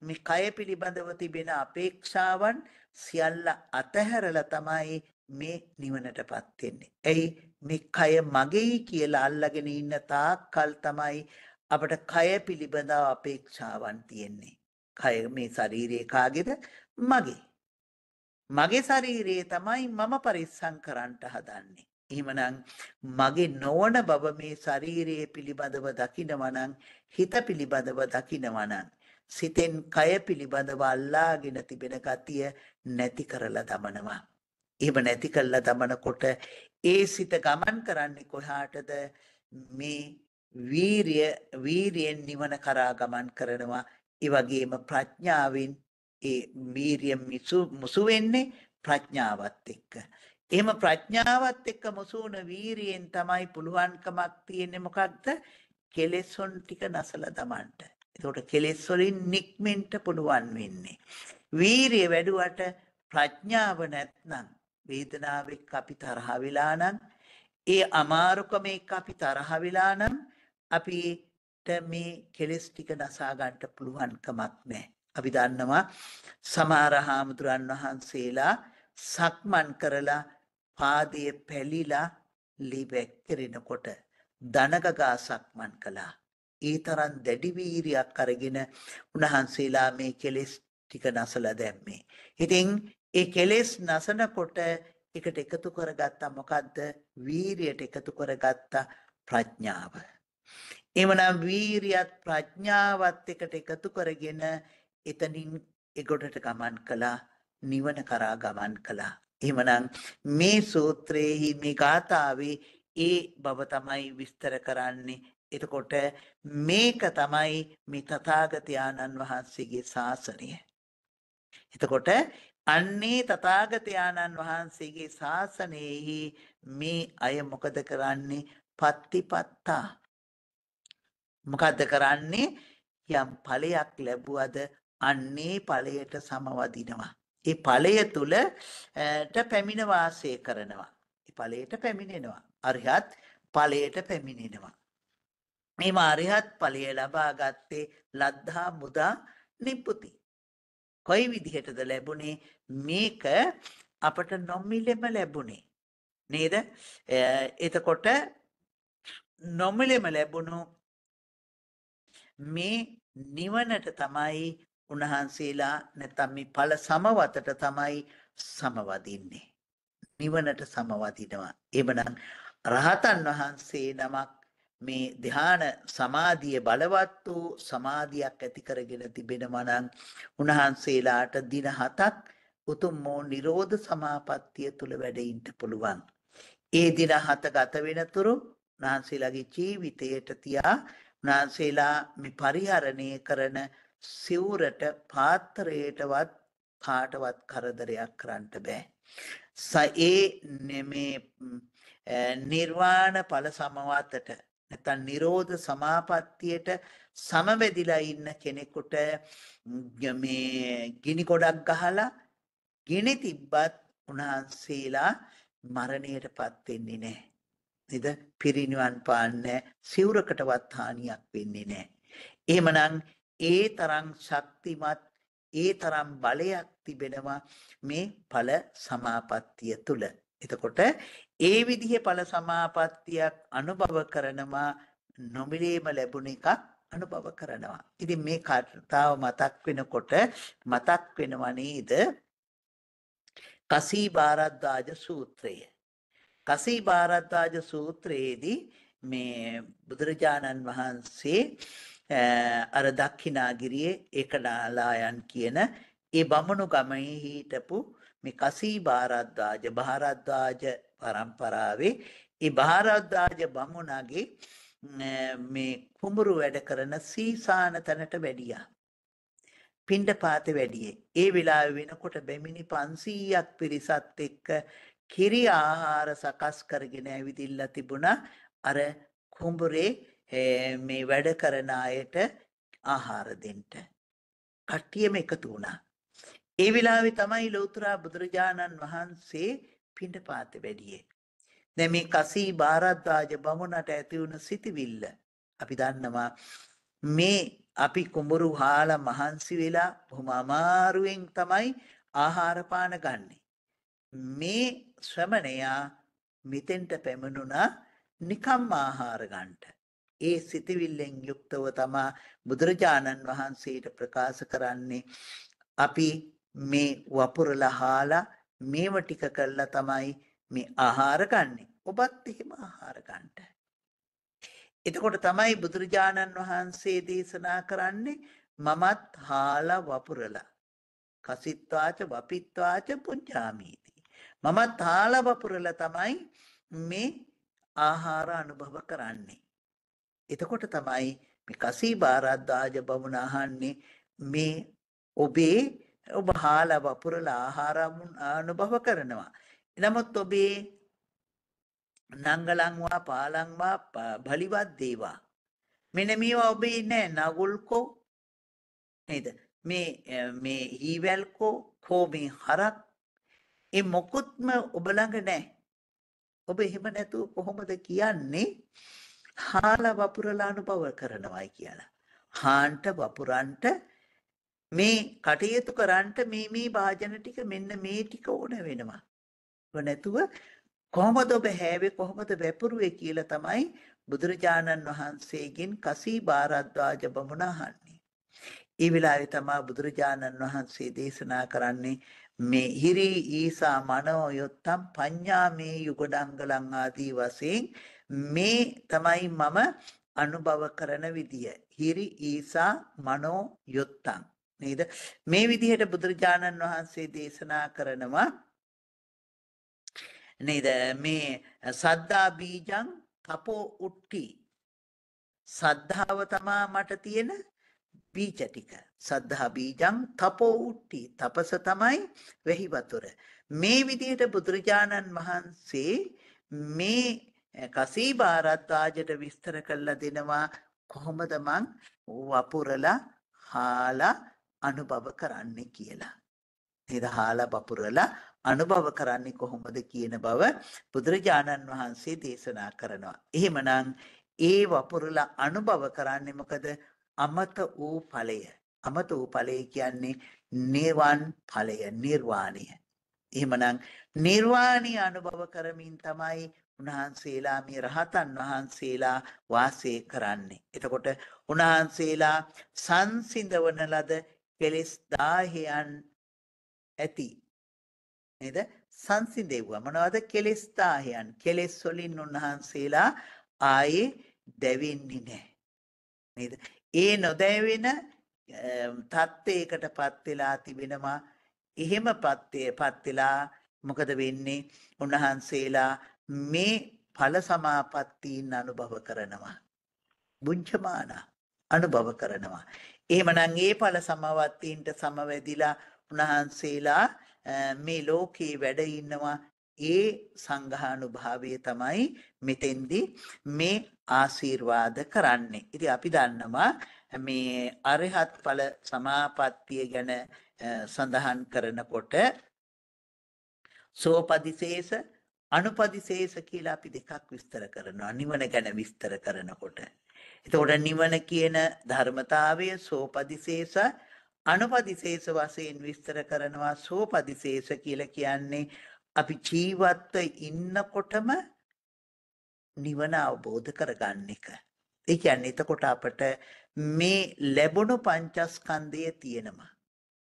මේ කය පිළිබඳව තිබෙන අපේක්ෂාවන් සියල්ල අතහැරලා තමයි මේ නිවනටපත් වෙන්නේ. ඇයි මේ කය මගේයි කියලා අල්ලාගෙන ඉන්න තාක්කල් තමයි අපිට කය පිළිබඳව අපේක්ෂාවන් තියෙන්නේ. කය මේ ශරීරය කාගේද? මගේ. මගේ ශරීරයේ තමයි මම පරිස්සම් කරන්නට හදන්නේ. එහෙමනම් මගේ නොවන බව මේ ශරීරයේ පිළිබඳව දකිනවනම් හිත පිළිබඳව දකිනවනම් සිතෙන් කය පිළිබඳව අල්ලාගෙන තිබෙන ගතිය නැති කරලා දමනවා. එහෙම නැති කරලා දමනකොට ඒ සිත ගමන් කරන්නේ කොහාටද මේ වීරිය වීරියෙන් නිවන කරා ගමන් කරනවා. ඒ වගේම ප්‍රඥාවෙන් ඒ වීරිය මිසු මුසු වෙන්නේ ප්‍රඥාවත් එක්ක. එහෙම ප්‍රඥාවත් එක්ක මුසු වුණ වීරියෙන් තමයි පුළුවන්කමක් තියෙන්නේ මොකක්ද? කෙලෙසොන් ටික නැසලා දමන්න. එතකොට කෙලෙස් වලින් නික්මෙන්න පුළුවන් වෙන්නේ. වීරිය වැඩුවට ප්‍රඥාව නැත්නම් වේදනාවෙක් අපි තරහ වෙලා නම් ඒ අමාරුකම එක්ක අපි තරහ වෙලා නම් අපිට මේ කෙලෙස් ටික නසා ගන්න පුළුවන්කමක් නැහැ. අපි දන්නවා සමහර හාමුදුරන් වහන්සේලා සක්මන් කරලා පාදයේ පැලිලා ලිබැක් කරනකොට දනගගා සක්මන් කළා. ඒ තරම් දැඩි වීරියක් අරගෙන උන්වහන්සේලා මේ කෙලෙස් ටික නසලා දැම්මේ. ඉතින් ඒ කෙලෙස් නසනකොට එකට එකතු කරගත්තා මොකද්ද? වීරියට එකතු කරගත්තා ප්‍රඥාව. එමනම් වීරියත් ප්‍රඥාවත් එකට එකතු කරගෙන එතනින් එගොඩට ගමන් කළා නිවන කරා ගමන් කළා. එහෙමනම් මේ සූත්‍රයේහි මේ ගාථාවේ ඒ බව තමයි විස්තර කරන්නේ. එතකොට මේක තමයි මේ තථාගතයන්න් වහන්සේගේ ශාසනය. එතකොට අන්නේ තථාගතයන්න් වහන්සේගේ ශාසනයෙහි මේ අය මොකද කරන්නේ? පත්තිපත්තා. මොකද කරන්නේ? යම් ඵලයක් ලැබුවද අන්නේ ඵලයට සමවදිනවා. ඒ ඵලය තුලට පැමිණ වාසය කරනවා. ඒ ඵලයට පැමිණෙනවා. අරිහත් ඵලයට පැමිණෙනවා. මේ මාරිහත් ඵලය ලබා ගත්තේ ලද්ධා මුදා නිබ්බුති. කොයි විදිහටද ලැබුණේ මේක අපට නොමිලෙම ලැබුණේ. නේද? එතකොට නොමිලෙම ලැබුණු මේ නිවනට තමයි උන්වහන්සේලා නැත්නම් මේ ඵල සමවතට තමයි සමවදින්නේ. නිවනට සමවදිනවා. එවනම් රහතන් වහන්සේ නමක් මේ ධ්‍යාන සමාධිය බලවත් වූ සමාධියක් ඇති කරගෙන තිබෙනවා නම් උන්වහන්සේලාට දින හතක් උතුම් වූ Nirodha Samapattiය තුල වැඩ ඉන්න පුළුවන්. ඒ දින හත ගත වෙනතුරු උන්වහන්සේලාගේ ජීවිතයට තියා උන්වහන්සේලා මේ පරිහරණය කරන සිවුරට පාත්‍රයටවත් කාටවත් කරදරයක් කරන්න බෑ. සඒ නෙමේ නිර්වාණ ඵල සමවතට නැත්නම් නිරෝධ සමාපත්තියට සමවැදිලා ඉන්න කෙනෙකුට මේ ගිනි ගොඩක් ගහලා ගිනි තිබ්බත් උන්වහන්සේලා මරණයටපත් වෙන්නේ නැහැ. නේද? පිරිනිවන් පාන්නේ සිවුරකටවත් හානියක් වෙන්නේ නැහැ. එහෙමනම් ඒ තරම් ශක්තිමත් ඒ තරම් බලයක් තිබෙනවා මේ ඵල සමාපත්තිය තුල. එතකොට ඒ විදිහේ ඵල සමාපත්තියක් අනුභව කරනවා නොමිලේම ලැබුණ එකක් අනුභව කරනවා. ඉතින් මේ කතාව මතක් වෙනකොට මතක් වෙනවා නේද? කසී බාරද්වාජ සූත්‍රය. කසී බාරද්වාජ සූත්‍රයේදී මේ බුදුරජාණන් වහන්සේ අර දක්ෂිනාගිරියේ ඒකඩාලායන් කියන ඒ බමුණු ගමේ හිටපු මේ කසී භාරද්වාජ භාරද්වාජ පරම්පරාවේ ඒ භාරද්වාජ බමුණගේ මේ කුඹුරු වැඩ කරන සීසාන තැනට වැඩියා. පින්ඩ පාත වැඩියේ. ඒ වෙලාව වෙනකොට බැමිණි පන්සීයක් පිරිසත් එක්ක කිරි ආහාර සකස් කරගෙන ඇවිදිල්ලා තිබුණා අර කුඹුරේ මේ වැඩ කරන අයට ආහාර දෙන්න. කට්ටියම එකතු වුණා. ඒ වෙලාවේ තමයි ලෞතර බුදුරජාණන් වහන්සේ පිණ්ඩපාත වැඩියේ. දැන් මේ කසී බාරද්වාජ බමුණට ඇති වුණ සිටිවිල්ල අපි දන්නවා මේ අපි කුඹුරු හාලා මහන්සි වෙලා බොහොම අමාරුවෙන් තමයි ආහාර පාන ගන්නෙ. මේ ශ්‍රමණයා මෙතෙන්ට පැමිණුණා නිකම් ආහාර ගන්නට. ඒ සිතවිල්ලෙන් යුක්තව තමා බුදුරජාණන් වහන්සේට ප්‍රකාශ කරන්නේ අපි මේ වපුරලා හාලා මේව ටික කළා තමයි මේ ආහාර ගන්නෙ. ඔබත් එහෙම ආහාර ගන්නට. එතකොට තමයි බුදුරජාණන් වහන්සේ දේශනා කරන්නේ මමත් හාලා වපුරලා. කසිත්වාච වපිත්වාච පුඤ්ජාමීති. මමත් හාලා වපුරලා තමයි මේ ආහාර අනුභව කරන්නේ. එතකොට තමයි මේ කසී බාරද්දාජ බමුණ අහන්නේ මේ ඔබේ ඔබ හාලා වපුරලා ආහාර අනුභව කරනවා. නමුත් ඔබේ නංගලං වා පාලං වා බලිවත් දේවා. මෙන්න මේවා ඔබේ නෑ නගුල්කෝ නේද? මේ මේ හීවැල්කෝ කෝ මේ හරක් ඒ මොකුත්ම ඔබ ළඟ නැහැ. ඔබ එහෙම නැතුව කොහොමද කියන්නේ? හාලා වපුරලා අනුභව කරනවායි කියලා. හාන්ට වපුරන්ට මේ කටයුතු කරන්ට මේ මේ වාජන ටික මෙන්න මේ ටික ඕන වෙනවා. නැතුව කොහොමද ඔබ හැවේ කොහොමද වැපුරුවේ කියලා තමයි බුදුරජාණන් වහන්සේගෙන් කසී බාරද්වාජ බමුණ අහන්නේ. ඒ වෙලාවේ තමයි බුදුරජාණන් වහන්සේ දේශනා කරන්නේ මේ හිරි ඊසා මනෝයොත්තම් පඤ්ඤාමේ යුගඩංගලං ආදී වශයෙන් මේ තමයි මම අනුභව කරන විදිය. හිරි ඊසා මනෝ යොත්තං. නේද? මේ විදිහට බුදුරජාණන් වහන්සේ දේශනා කරනවා නේද? මේ සද්දා බීජං තපෝ උට්ටි. සද්ධාව තමා මට තියෙන බීජ ටික. සද්ධා බීජං තපෝ උට්ටි. තපස තමයි වෙහි වතුර. මේ විදිහට බුදුරජාණන් වහන්සේ මේ කසීබා රද්වාජට විස්තර කරලා දෙනවා කොහොමද මං වපුරලා හාලා අනුභව කරන්නේ කියලා. නේද හාලා වපුරලා අනුභව කරන්නේ කොහොමද කියන බව බුදුරජාණන් වහන්සේ දේශනා කරනවා. එහෙමනම් ඒ වපුරලා අනුභව කරන්නේ මොකද? අමත වූ ඵලය. අමත වූ ඵලය කියන්නේ නිවන් ඵලය, නිර්වාණය. එහෙමනම් නිර්වාණය අනුභව කරමින් තමයි උන්වහන්සේලා මේ රහතන් වහන්සේලා වාසය කරන්නේ. එතකොට උන්වහන්සේලා සංසිඳවන ලද කෙලෙස් 1000න් ඇති. නේද? සංසිඳෙව්වා. මොනවද කෙලෙස් 1000න්? කෙලෙස් වලින් උන්වහන්සේලා ආයේ දැවෙන්නේ නැහැ. නේද? ඒ නොදැවෙන තත්ත්වයකටපත් වෙලා තිබෙනවා. එහෙමපත් වෙලා මොකද වෙන්නේ? උන්වහන්සේලා මේ ඵල සමාපත්තීන් අනුභව කරනවා. බුද්ධමාන අනුභව කරනවා. එහෙමනම් ඒ ඵල සමාපත්තීන්ට සමවැදිලා උන්වහන්සේලා මේ ලෝකේ වැඩ ඉන්නවා. ඒ සංඝානුභාවය තමයි මෙතෙන්දී මේ ආශිර්වාද කරන්නේ. ඉතින් අපි දන්නවා මේ අරහත් ඵල සමාපත්තිය ගැන සඳහන් කරනකොට සෝපදිශේෂ අනුපදිශේෂ කියලා අපි දෙකක් විස්තර කරනවා නිවන ගැන විස්තර කරනකොට. එතකොට නිවන කියන ධර්මතාවය සෝපදිශේෂ අනුපදිශේෂ වශයෙන් විස්තර කරනවා සෝපදිශේෂ කියලා කියන්නේ අපි ජීවත්ව ඉන්නකොටම නිවන අවබෝධ කරගන්න එක. ඒ කියන්නේ එතකොට අපට මේ ලැබුණු පංචස්කන්ධය තියෙනවා.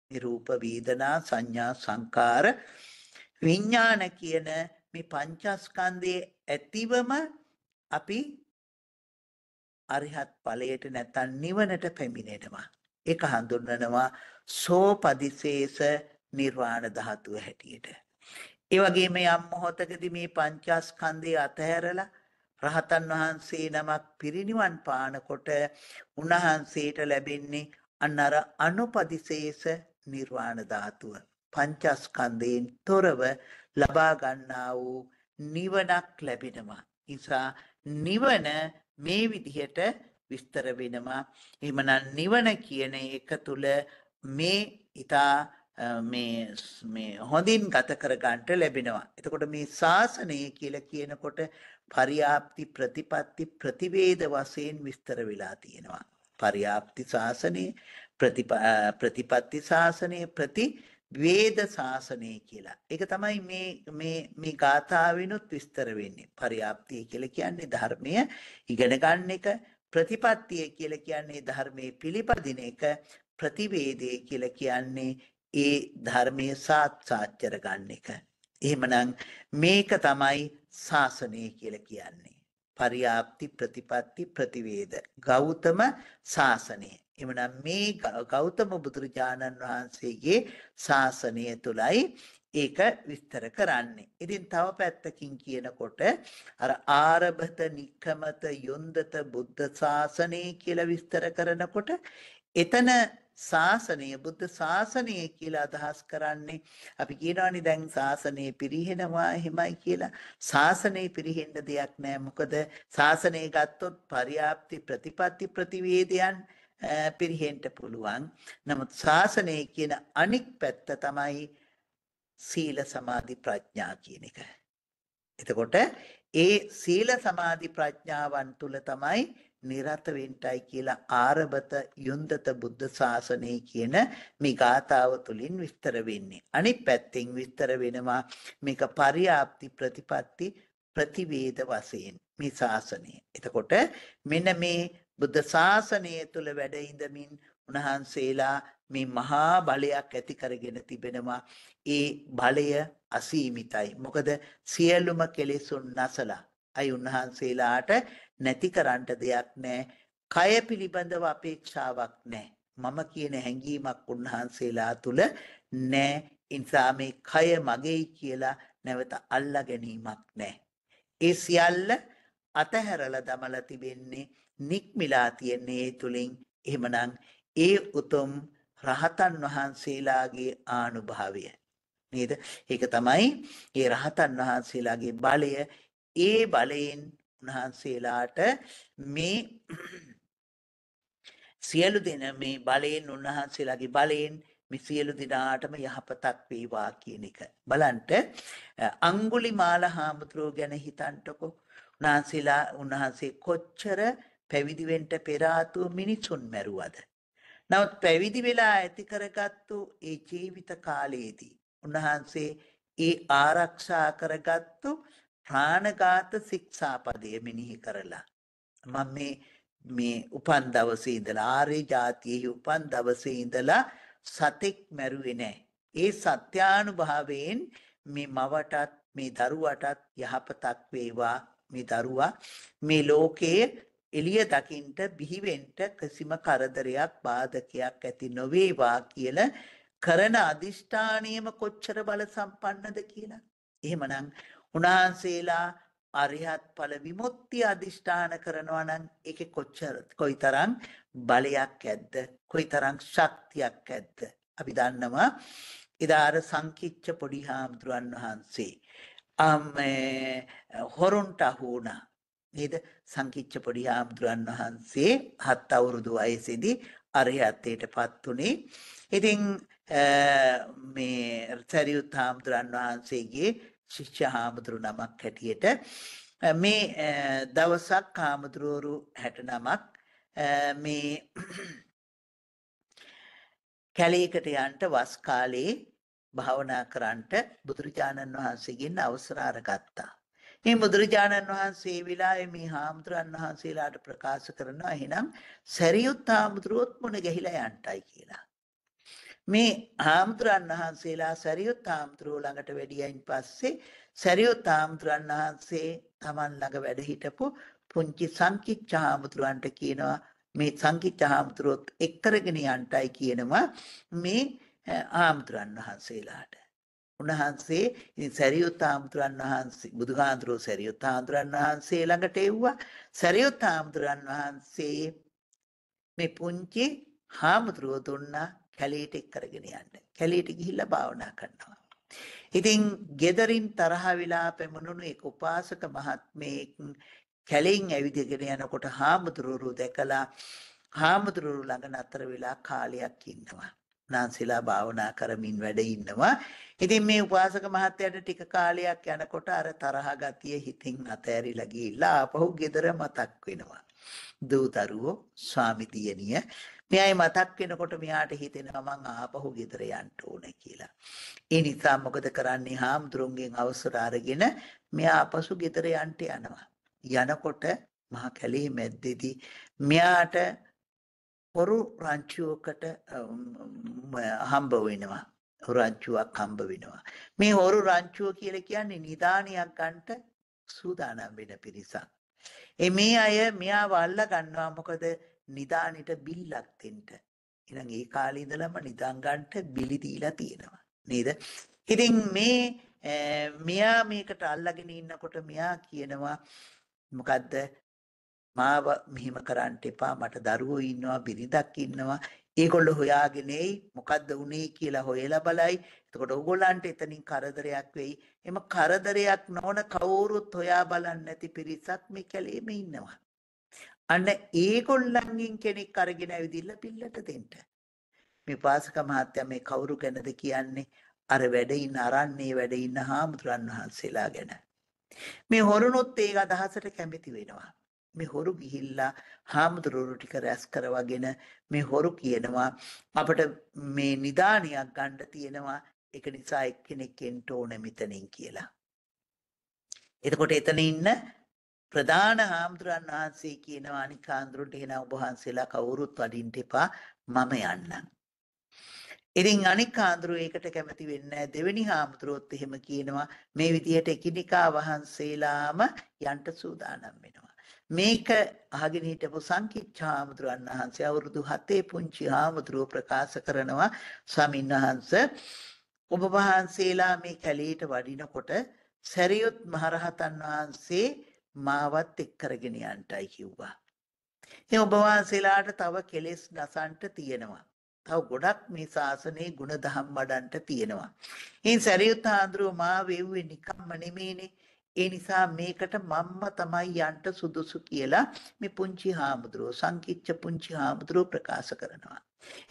මේ රූප වේදනා සංඥා සංකාර විඥාන කියන මේ පංචස්කන්ධයේ ඇතිවම අපි අරිහත් ඵලයට නැත්නම් නිවනට පැමිණෙනවා. ඒක හඳුන්වනවා සෝපදිශේෂ නිර්වාණ ධාතුව හැටියට. ඒ වගේම යම් මොහොතකදී මේ පංචස්කන්ධය අතහැරලා රහතන් වහන්සේ නමක් පිරිනිවන් පානකොට උන්වහන්සේට ලැබෙන්නේ අන්න අර අනුපදිශේෂ නිර්වාණ ධාතුව. පංචස්කන්ධයෙන් තොරව ලබා ගන්නා වූ නිවනක් ලැබෙනවා. නිසා නිවන මේ විදිහට විස්තර වෙනවා. එහෙමනම් නිවන කියන එක තුල මේ ඊටා මේ මේ හොඳින් ගත කර ගන්නට ලැබෙනවා. එතකොට මේ ශාසනය කියලා කියනකොට පරියාප්ති ප්‍රතිපatti ප්‍රතිවේද වශයෙන් විස්තර වෙලා තියෙනවා. පරියාප්ති ශාසනය ප්‍රතිපatti ශාසනය ප්‍රති වේද ශාසනය කියලා. ඒක තමයි මේ මේ මේ ගාථාවෙනුත් විස්තර වෙන්නේ. පරියාප්තිය කියලා කියන්නේ ධර්මය ඉගෙන ගන්න එක, ප්‍රතිපත්තිය කියලා කියන්නේ ධර්මයේ පිළිපදින එක, ප්‍රතිවේදය කියලා කියන්නේ ඒ ධර්මයේ සාත්සාචර ගන්න එක. එහෙමනම් මේක තමයි ශාසනය කියලා කියන්නේ. පරියාප්ති ප්‍රතිපatti ප්‍රතිවේද ගෞතම ශාසනය එමනම් මේ ගෞතම බුදුරජාණන් වහන්සේගේ ශාසනය තුලයි ඒක විස්තර කරන්නේ. ඉතින් තව පැත්තකින් කියනකොට අර ආරභත නික්කමත යොන්දත බුද්ධ ශාසනය කියලා විස්තර කරනකොට එතන ශාසනය බුද්ධ ශාසනය කියලා අදහස් කරන්නේ අපි කියනවනේ දැන් ශාසනය පිරිහෙනවා එහෙමයි කියලා ශාසනය පිරිහෙන්න දෙයක් නෑ මොකද ශාසනය ගත්තොත් පරියාප්ති ප්‍රතිපatti ප්‍රතිවේදයන් පිරිහෙන්න පුළුවන්. නමුත් ශාසනය කියන අනික් පැත්ත තමයි සීල සමාධි ප්‍රඥා කියන එක. එතකොට ඒ සීල සමාධි ප්‍රඥාවන් තුල තමයි නිරත වෙන්ටයි කියලා ආරබත යොන්දත බුද්ධ ශාසනය කියන මේ ගාථාව තුලින් විස්තර වෙන්නේ. අනිත් පැත්තෙන් විස්තර වෙනවා මේක පරියාප්ති ප්‍රතිපatti ප්‍රතිවේද වශයෙන් මේ ශාසනය. එතකොට මෙන්න මේ බුද්ධ ශාසනය තුල වැඩ ඉඳමින් උන්වහන්සේලා මේ මහා බලයක් ඇති කරගෙන තිබෙනවා. ඒ බලය අසීමිතයි. මොකද සියලුම කෙලෙසුන් නැසලා. අයි උන්වහන්සේලාට නැති කරන්න දෙයක් නැහැ. කය පිළිබඳව අපේක්ෂාවක් නැහැ. මම කියන හැඟීමක් උන්වහන්සේලා තුල නැහැ. ඉන්සා මේ කය මගේයි කියලා නැවත අල්ලා ගැනීමක් නැහැ. ඒ සියල්ල අතහැරලා දමලා තිබෙන්නේ නික්මිලා තියන්නේ තුලින් එහෙමනම් ඒ උතුම් රහතන් වහන්සේලාගේ ආනුභාවය නේද? ඒක තමයි ඒ රහතන් වහන්සේලාගේ බලය ඒ බලයෙන් උන්වහන්සේලාට මේ සියලු දෙන මේ බලයෙන් උන්වහන්සේලාගේ බලයෙන් මේ සියලු දිනාටම යහපතක් වේවා කියන එක. බලන්න අඟුලිමාල හාමුදුරුව ගැන හිතන්ටකො. උන්වහන්සේලා උන්වහන්සේ කොච්චර පැවිදි වෙන්න පෙර ආතුව මිනිසුන් මැරුවද? නමුත් පැවිදි වෙලා ඇති කරගත්තු ඒ ජීවිත කාලයේදී උන්වහන්සේ ඒ ආරක්ෂා කරගත්තු ප්‍රාණඝාත ශික්ෂාපදය මෙනෙහි කරලා මම මේ මේ උපන් දවසේ ඉඳලා ආර්ය ජාතියේ උපන් දවසේ ඉඳලා සතෙක් මැරුවේ නැහැ. ඒ සත්‍යානුභවයෙන් මේ මවටත් මේ දරුවටත් යහපතක් වේවා මේ දරුවා මේ ලෝකයේ එළිය දකින්ට බිහිවෙන්ට කිසිම කරදරයක් බාධකයක් ඇති නොවේවා කියලා කරන අදිෂ්ඨානියම කොච්චර බල සම්පන්නද කියලා. එහෙමනම් උන්වහන්සේලා අරිහත් ඵල විමුක්තිය අදිෂ්ඨාන කරනවා නම් ඒකේ කොච්චර කොයිතරම් බලයක් ඇද්ද? කොයිතරම් ශක්තියක් ඇද්ද? අපි දන්නවා ඉදාර සංකිච්ච පොඩි හාමුදුරන් වහන්සේ අම් හොරුන්ට අහු වුණා. නේද? සංකිච්ච පොඩි ආම්දුරන් වහන්සේ හත් අවුරුදු වයසේදී අරහත්ත්වයටපත් උනේ. ඉතින් මේ සරියුත් ආම්දුරන් වහන්සේගේ ශිෂ්‍ය ආම්දුරු නමක් හැටියට මේ දවසක් ආම්දුරවරු 69ක් මේ කැලේකට යන්න වස් කාලේ භාවනා කරන්නට බුදුරජාණන් වහන්සේගෙන් අවසර අරගත්තා. මේ බුදුරජාණන් වහන්සේ වෙලාවේ මේ හාමුදුරන් වහන්සේලාට ප්‍රකාශ කරනවා එහෙනම් සැරියුත් හාමුදුරුවොත් මුණ ගැහිලා යන්ටයි කියලා. මේ හාමුදුරන් වහන්සේලා සැරියුත් හාමුදුරුව ළඟට වැඩියයින් පස්සේ සැරියුත් හාමුදුරන් වහන්සේ Taman ළඟ වැඩ හිටපු පුංචි සංකිච්ඡ හාමුදුරන්ට කියනවා මේ සංකිච්ඡ හාමුදුරුවොත් එක්කරගෙන යන්ටයි කියනවා මේ හාමුදුරන් වහන්සේලාට. උන්වහන්සේ ඉතින් සරියුත් ආමතුරන් වහන්සේ බුදුහාඳුරෝ සරියුත් ආමතුරන් වහන්සේ ළඟට එව්වා සරියුත් ආමතුරන් වහන්සේ මේ පුංචි හාමුදුරුව දුන්නා කැලීට එක් කරගෙන යන්න කැලීට ගිහිල්ලා භාවනා කරනවා ඉතින් gederin තරහ වෙලා පැමුණුණු එක් උපාසක මහත්මයෙක් කැලෙන් ඇවිදගෙන යනකොට හාමුදුරුවෝ දැකලා හාමුදුරුවෝ ළඟ නතර වෙලා කාලයක් ඉන්නවා නාන්සිලා භාවනා කරමින් වැඩ ඉන්නවා. ඉතින් මේ උපාසක මහත්තයාට ටික කාලයක් යනකොට අර තරහ ගතිය හිතින් අතෑරිලා ගිහිල්ලා ආපහු ගෙදර මතක් වෙනවා. දූතරුවෝ ස්වාමි දියණිය මෙයයි මතක් වෙනකොට මෙයාට හිතෙනවා මං ආපහු ගෙදර යන්න ඕනේ කියලා. ඒ නිසා මොකද කරන්නේ? හාමුදුරන්ගෙන් අවසර අරගෙන මෙයා ආපසු ගෙදර යන්න යනවා. යනකොට මහ කැලේ මැද්දේදී මෙයාට හොරු රංචුවකට හම්බ වෙනවා රංචුවක් හම්බ වෙනවා මේ හොරු රංචුව කියලා කියන්නේ නිදානියක් ගන්නට සූදානම් වෙන පිරිසක් ඒ මේ අය මෙයාව අල්ලා ගන්නවා මොකද නිදානිට බිල්ලක් දෙන්න එහෙනම් ඒ කාලේ ඉඳලම නිදාන් ගන්නට බිලි දීලා තියෙනවා නේද ඉතින් මේ මෙයා මේකට අල්ලගෙන ඉන්නකොට මෙයා කියනවා මොකද්ද මාව මෙහෙම කරන්න එපා මට දරුවෝ ඉන්නවා බිරිඳක් ඉන්නවා ඒගොල්ලෝ හොයාගෙන එයි මොකද්ද උනේ කියලා හොයලා බලයි එතකොට ඕගොල්ලන්ට එතනින් කරදරයක් වෙයි එම කරදරයක් නොවන කවුරුත් හොයා බලන්නේ නැති පිරිසක් මේ කැලේම ඉන්නවා අන්න ඒගොල්ලන්ගෙන් කෙනෙක් අරගෙන ඇවිදින්න පිල්ලට දෙන්න මේ පාසක මහත්තයා මේ කවුරු ගැනද කියන්නේ අර වැඩ ඉන්න අරන්නේ වැඩ ඉන්න හාමුදුරන් වහන්සේලා ගැන මේ හොරුනොත් ඒ අදහසට කැමති වෙනවා මේ හොරු ගිහිල්ලා හාමුදුරුවෝ ටික රැස් කරවගෙන මේ හොරු කියනවා අපට මේ නිදානියක් ගන්න තියෙනවා ඒක නිසා එක්කෙනෙක් එන්න ඕන මෙතනින් කියලා. එතකොට එතන ඉන්න ප්‍රධාන හාමුදුරන් වහන්සේ කියනවා අනික හාමුදුරුන්ට එන ඔබ වහන්සේලා කවුරුත් වඩින්න එපා මම යන්නම්. ඉතින් අනික් හාමුදුරුවෝ ඒකට කැමති වෙන්නේ නැහැ. දෙවෙනි හාමුදුරුවොත් එහෙම කියනවා මේ විදිහට එකිනෙකා වහන්සේලාම යන්ට සූදානම් වෙනවා. මේක අහගෙන හිටපු සංකිච්ඡා හාමුදුරන් වහන්සේ අවුරුදු 7 පුංචි හාමුදුරුව ප්‍රකාශ කරනවා ස්වාමීන් වහන්සේ ඔබ වහන්සේලා මේ කැලේට වඩිනකොට සැරියොත් මහරහතන් වහන්සේ මාවත් එක් කරගෙන යන්ටයි කිව්වා. ඒ ඔබ වහන්සේලාට තව කෙලෙස් නසන්ට තියෙනවා. තව ගොඩක් මේ ශාසනයේ ගුණ දහම් වඩන්ට තියෙනවා. ඉන් සැරියුත් ආන්දරෝ මා වෙව්වේ නිකම්ම නෙමේනේ. ඒ නිසා මේකට මම්ම තමයි යන්න සුදුසු කියලා මේ පුංචි හාමුදුරුව සංකිච්ඡ පුංචි හාමුදුරුව ප්‍රකාශ කරනවා.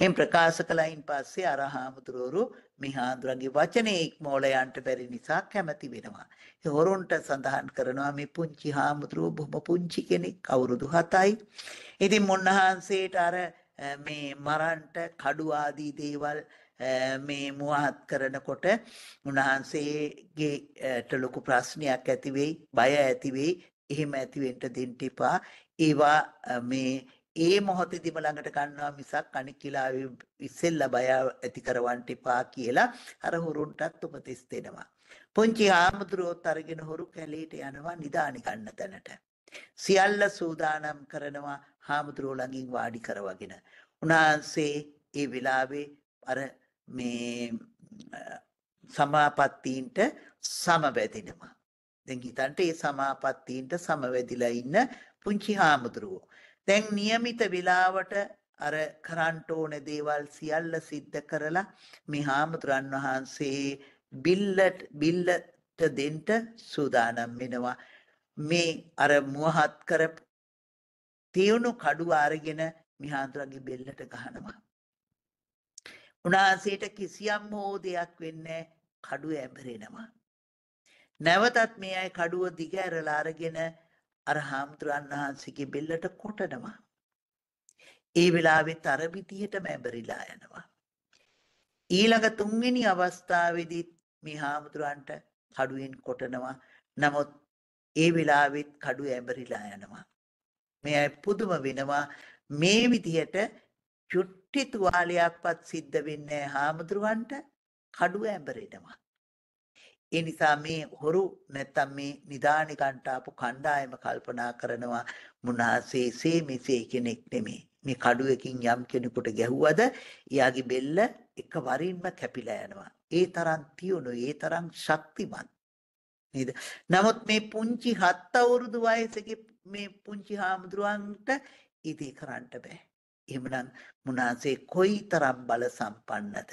එහෙන් ප්‍රකාශ කළයින් පස්සේ අර හාමුදුරුවරු මේ හාමුදුරන්ගේ වචනේ ඉක්මෝල යන්න බැරි නිසා කැමති වෙනවා. ඒ හොරුන්ට සඳහන් කරනවා මේ පුංචි හාමුදුරුව බොහොම පුංචි කෙනෙක් අවුරුදු 7යි. ඉතින් මොණහන්සේට අර මේ මරන්ට කඩු ආදී දේවල් මේ මුවහත් කරනකොට උන්වහන්සේගේට ලොකු ප්‍රශ්නයක් ඇති වෙයි බය ඇති වෙයි එහෙම ඇති වෙන්න දෙන්න එපා ඒවා මේ ඒ මොහොතේදීම ළඟට ගන්නවා මිසක් අනික් වෙලාවෙ ඉස්සෙල්ලා බය ඇති කරවන්න එපා කියලා අර හොරුන්ටත් උපදෙස් දෙනවා. පුංචි ආමුද්‍රෝත් අරගෙන හොරු කැලේට යනවා නිදානි ගන්න තැනට. සියල්ල සූදානම් කරනවා හාමුදුරුවෝ ළඟින් වාඩි කරවගෙන. උන්වහන්සේ ඒ වෙලාවේ අර මේ සමාපත්තීන්ට සමවැදෙනවා. දැන් හිතන්න මේ සමාපත්තීන්ට සමවැදිලා ඉන්න පුංචි හාමුදුරුවෝ. දැන් નિયમિત වෙලාවට අර කරන්ට ඕන දේවල් සියල්ල සිද්ධ කරලා මේ හාමුදුරන් වහන්සේ බිල්ලට බිල්ලට දෙන්න සූදානම් වෙනවා. මේ අර මුවහත් කර තියුණු කඩුව අරගෙන මිහාඳුරගේ බෙල්ලට ගහනවා. උනාසයට කිසියම් හෝ දෙයක් වෙන්නේ කඩුව ඇඹරෙනවා. නැවතත් මේ අය කඩුව දිග ඇරලා අරගෙන අර හාමුදුරන් වහන්සේගේ බෙල්ලට කොටනවා. ඒ වෙලාවෙත් අර විදිහටම ඇඹරිලා යනවා. ඊළඟ තුන්වෙනි අවස්ථාවේදී මේ හාමුදුරන්ට කඩුවෙන් කොටනවා. නමුත් ඒ වෙලාවෙත් කඩුව ඇඹරිලා යනවා. මේ අය පුදුම වෙනවා මේ විදිහට චුට් කුට්ටි තුවාලයක්වත් සිද්ධ වෙන්නේ නැහැ හාමුදුරුවන්ට කඩුව ඇඹරෙනවා. ඒ නිසා මේ හොරු නැත්තම් මේ නිදානිකන්ට ආපු කණ්ඩායම කල්පනා කරනවා මුනාසේසේ මෙසේ කෙනෙක් නෙමෙයි. මේ කඩුවකින් යම් කෙනෙකුට ගැහුවද එයාගේ බෙල්ල එක වරින්ම කැපිලා යනවා. ඒ තරම් තියුණු, ඒ තරම් ශක්තිමත්. නේද? නමුත් මේ පුංචි 7 අවුරුදු වයසේගේ මේ පුංචි හාමුදුරුවන්ට ඉදී කරන්න බෑ. එහෙමනම් මුනාසේ කොයිතරම් බල සම්පන්නද?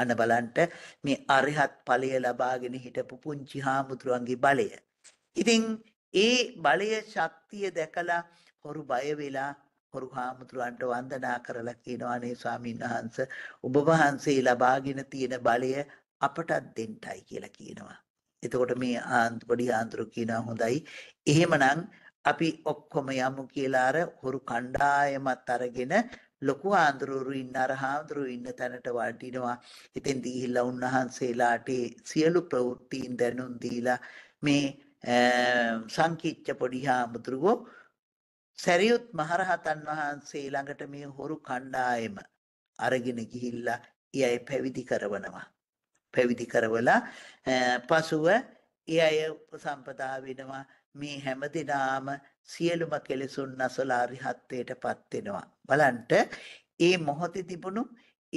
අන බලන්ට මේ අරහත් ඵලය ලබාගෙන හිටපු පුංචි හාමුදුරන්ගේ බලය. ඉතින් ඒ බලය ශක්තිය දැකලා හොරු බය වෙලා හොරු හාමුදුරන්ට වන්දනා කරලා කියනවා අනේ ස්වාමීන් වහන්ස ඔබ වහන්සේ ලබාගෙන තියෙන බලය අපටත් දෙන්නයි කියලා කියනවා. එතකොට මේ ආන්ත පොඩි ආන්තර කියනවා හොඳයි. එහෙමනම් අපි ඔක්කොම යමු කියලා අර හොරු කණ්ඩායමත් අරගෙන ලොකු ආන්දරෝරු ඉන්න අර හාමුදුරු ඉන්න තැනට වඩිනවා. ඉතින් දීහිලා උන්වහන්සේලාට සියලු ප්‍රවෘත්තීන් දැනුම් දීලා මේ සංකීච්ඡ පොඩි හාමුදුරුවෝ සැරියුත් මහරහතන් වහන්සේ ළඟට මේ හොරු කණ්ඩායම අරගෙන ගිහිල්ලා ඒ අය පැවිදි කරවනවා. පැවිදි කරවලා පසුව ඒ අය උපසම්පදා වෙනවා. මේ හැම දිනාම සියලුම කෙලෙසුන් නසලා රිහත්ත්වයටපත් වෙනවා. බලන්න ඒ මොහොතේ තිබුණු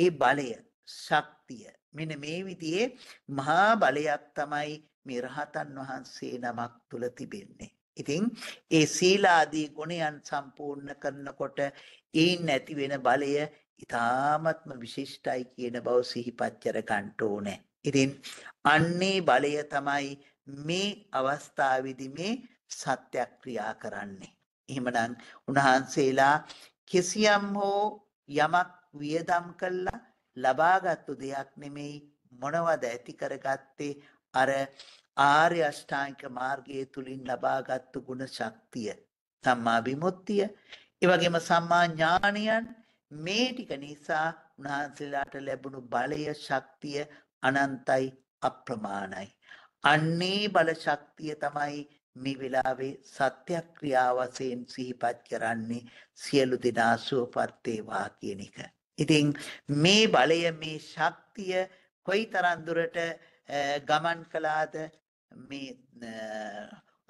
ඒ බලය, ශක්තිය මෙන්න මේ විදිහේ මහා බලයක් තමයි මේ රහතන් වහන්සේ නමක් තුල තිබෙන්නේ. ඉතින් ඒ සීලාදී ගුණයන් සම්පූර්ණ කරනකොට ඒන් නැති වෙන බලය ඉතාමත්ම විශිෂ්ටයි කියන බව සිහිපත් කර ගන්න ඕනේ. ඉතින් අන්නේ බලය තමයි මේ අවස්ථාවේදී මේ සත්‍යයක් ක්‍රියා කරන්නේ. එහෙමනම් උන්වහන්සේලා කෙසියම් හෝ යමක් වියදම් කළා ලබාගත්තු දෙයක් නෙමෙයි මොනවද ඇති කරගත්තේ අර ආර්ය අෂ්ටාංගික මාර්ගයේ තුලින් ලබාගත්තු ගුණ ශක්තිය සම්මා විමුක්තිය ඒ වගේම සම්මා ඥාණයන් මේ ටික නිසා උන්වහන්සේලාට ලැබුණු බලය ශක්තිය අනන්තයි අප්‍රමාණයි අන්නේ බල ශක්තිය තමයි මේ වෙලාවේ සත්‍යක්‍රියා වශයෙන් සිහිපත් කරන්නේ සියලු දෙනා සුවපත් වේවා කියන එක. ඉතින් මේ බලය මේ ශක්තිය කොයිතරම් දුරට ගමන් කළාද මේ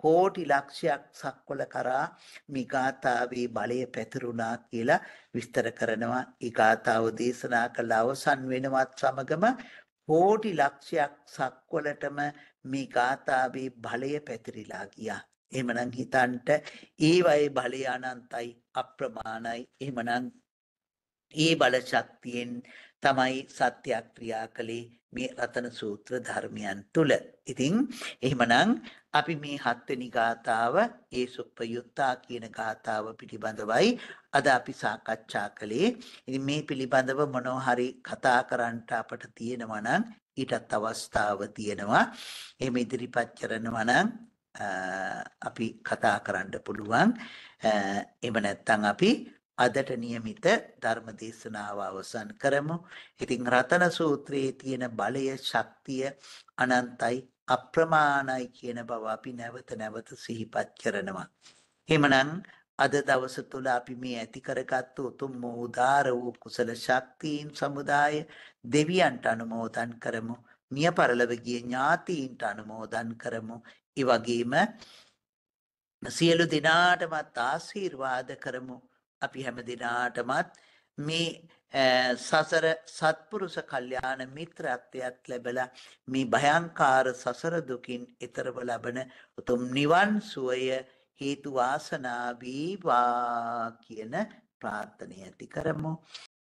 කෝටි ලක්ෂයක් සක්වල කරා මේ ගාථාවේ බලය පැතිරුණා කියලා විස්තර කරනවා. ඒ ගාථාව දේශනා කළ අවසන් වෙනවත් සමගම කෝටි ලක්ෂයක් සක්වලටම මේ ගාථාවේ බලය පැතිරිලා ගියා. එහෙමනම් හිතන්ට ඒවයේ බලය අනන්තයි අප්‍රමාණයි. එහෙමනම් ඒ බල ශක්තියෙන් තමයි සත්‍යක්‍රියා කළේ මේ රතන සූත්‍ර ධර්මයන් තුල. ඉතින් එහෙමනම් අපි මේ හත්වෙනි ගාතාව ඒ සුප්පයුත්තා කියන ගාතාව පිළිබඳවයි අද අපි සාකච්ඡා කළේ. ඉතින් මේ පිළිබඳව මොනවා හරි කතා කරන්න අපට තියෙනවා නම් ඊටත් අවස්ථාව තියෙනවා. එහෙම ඉදිරිපත් කරනවා නම් අපි කතා කරන්න පුළුවන්. එහෙම නැත්නම් අපි අදට નિયમિત ධර්ම දේශනාව අවසන් කරමු. ඉතින් රතන සූත්‍රයේ තියෙන බලය, ශක්තිය අනන්තයි, අප්‍රමාණයි කියන බව අපි නැවත නැවත සිහිපත් කරනවා. එහෙමනම් අද දවස තුළ අපි මේ ඇති කරගත් උතුම් මෝදාර වූ කුසල ශක්තියින් සමුදාය දෙවියන්ට අනුමෝදන් කරමු. මිය පරලොව ගිය ඥාතීන්ට අනුමෝදන් කරමු. ඒ වගේම සියලු දිනාටමත් ආශිර්වාද කරමු. අපි හැම දිනාටමත් මේ සසර සත්පුරුෂ කල්යාණ මිත්‍රත්වයක් ලැබලා මේ භයංකාර සසර දුකින් ඈතරව ලබන උතුම් නිවන් සුවය හේතු වාසනා වේවා කියන ප්‍රාර්ථනය ඇති කරමු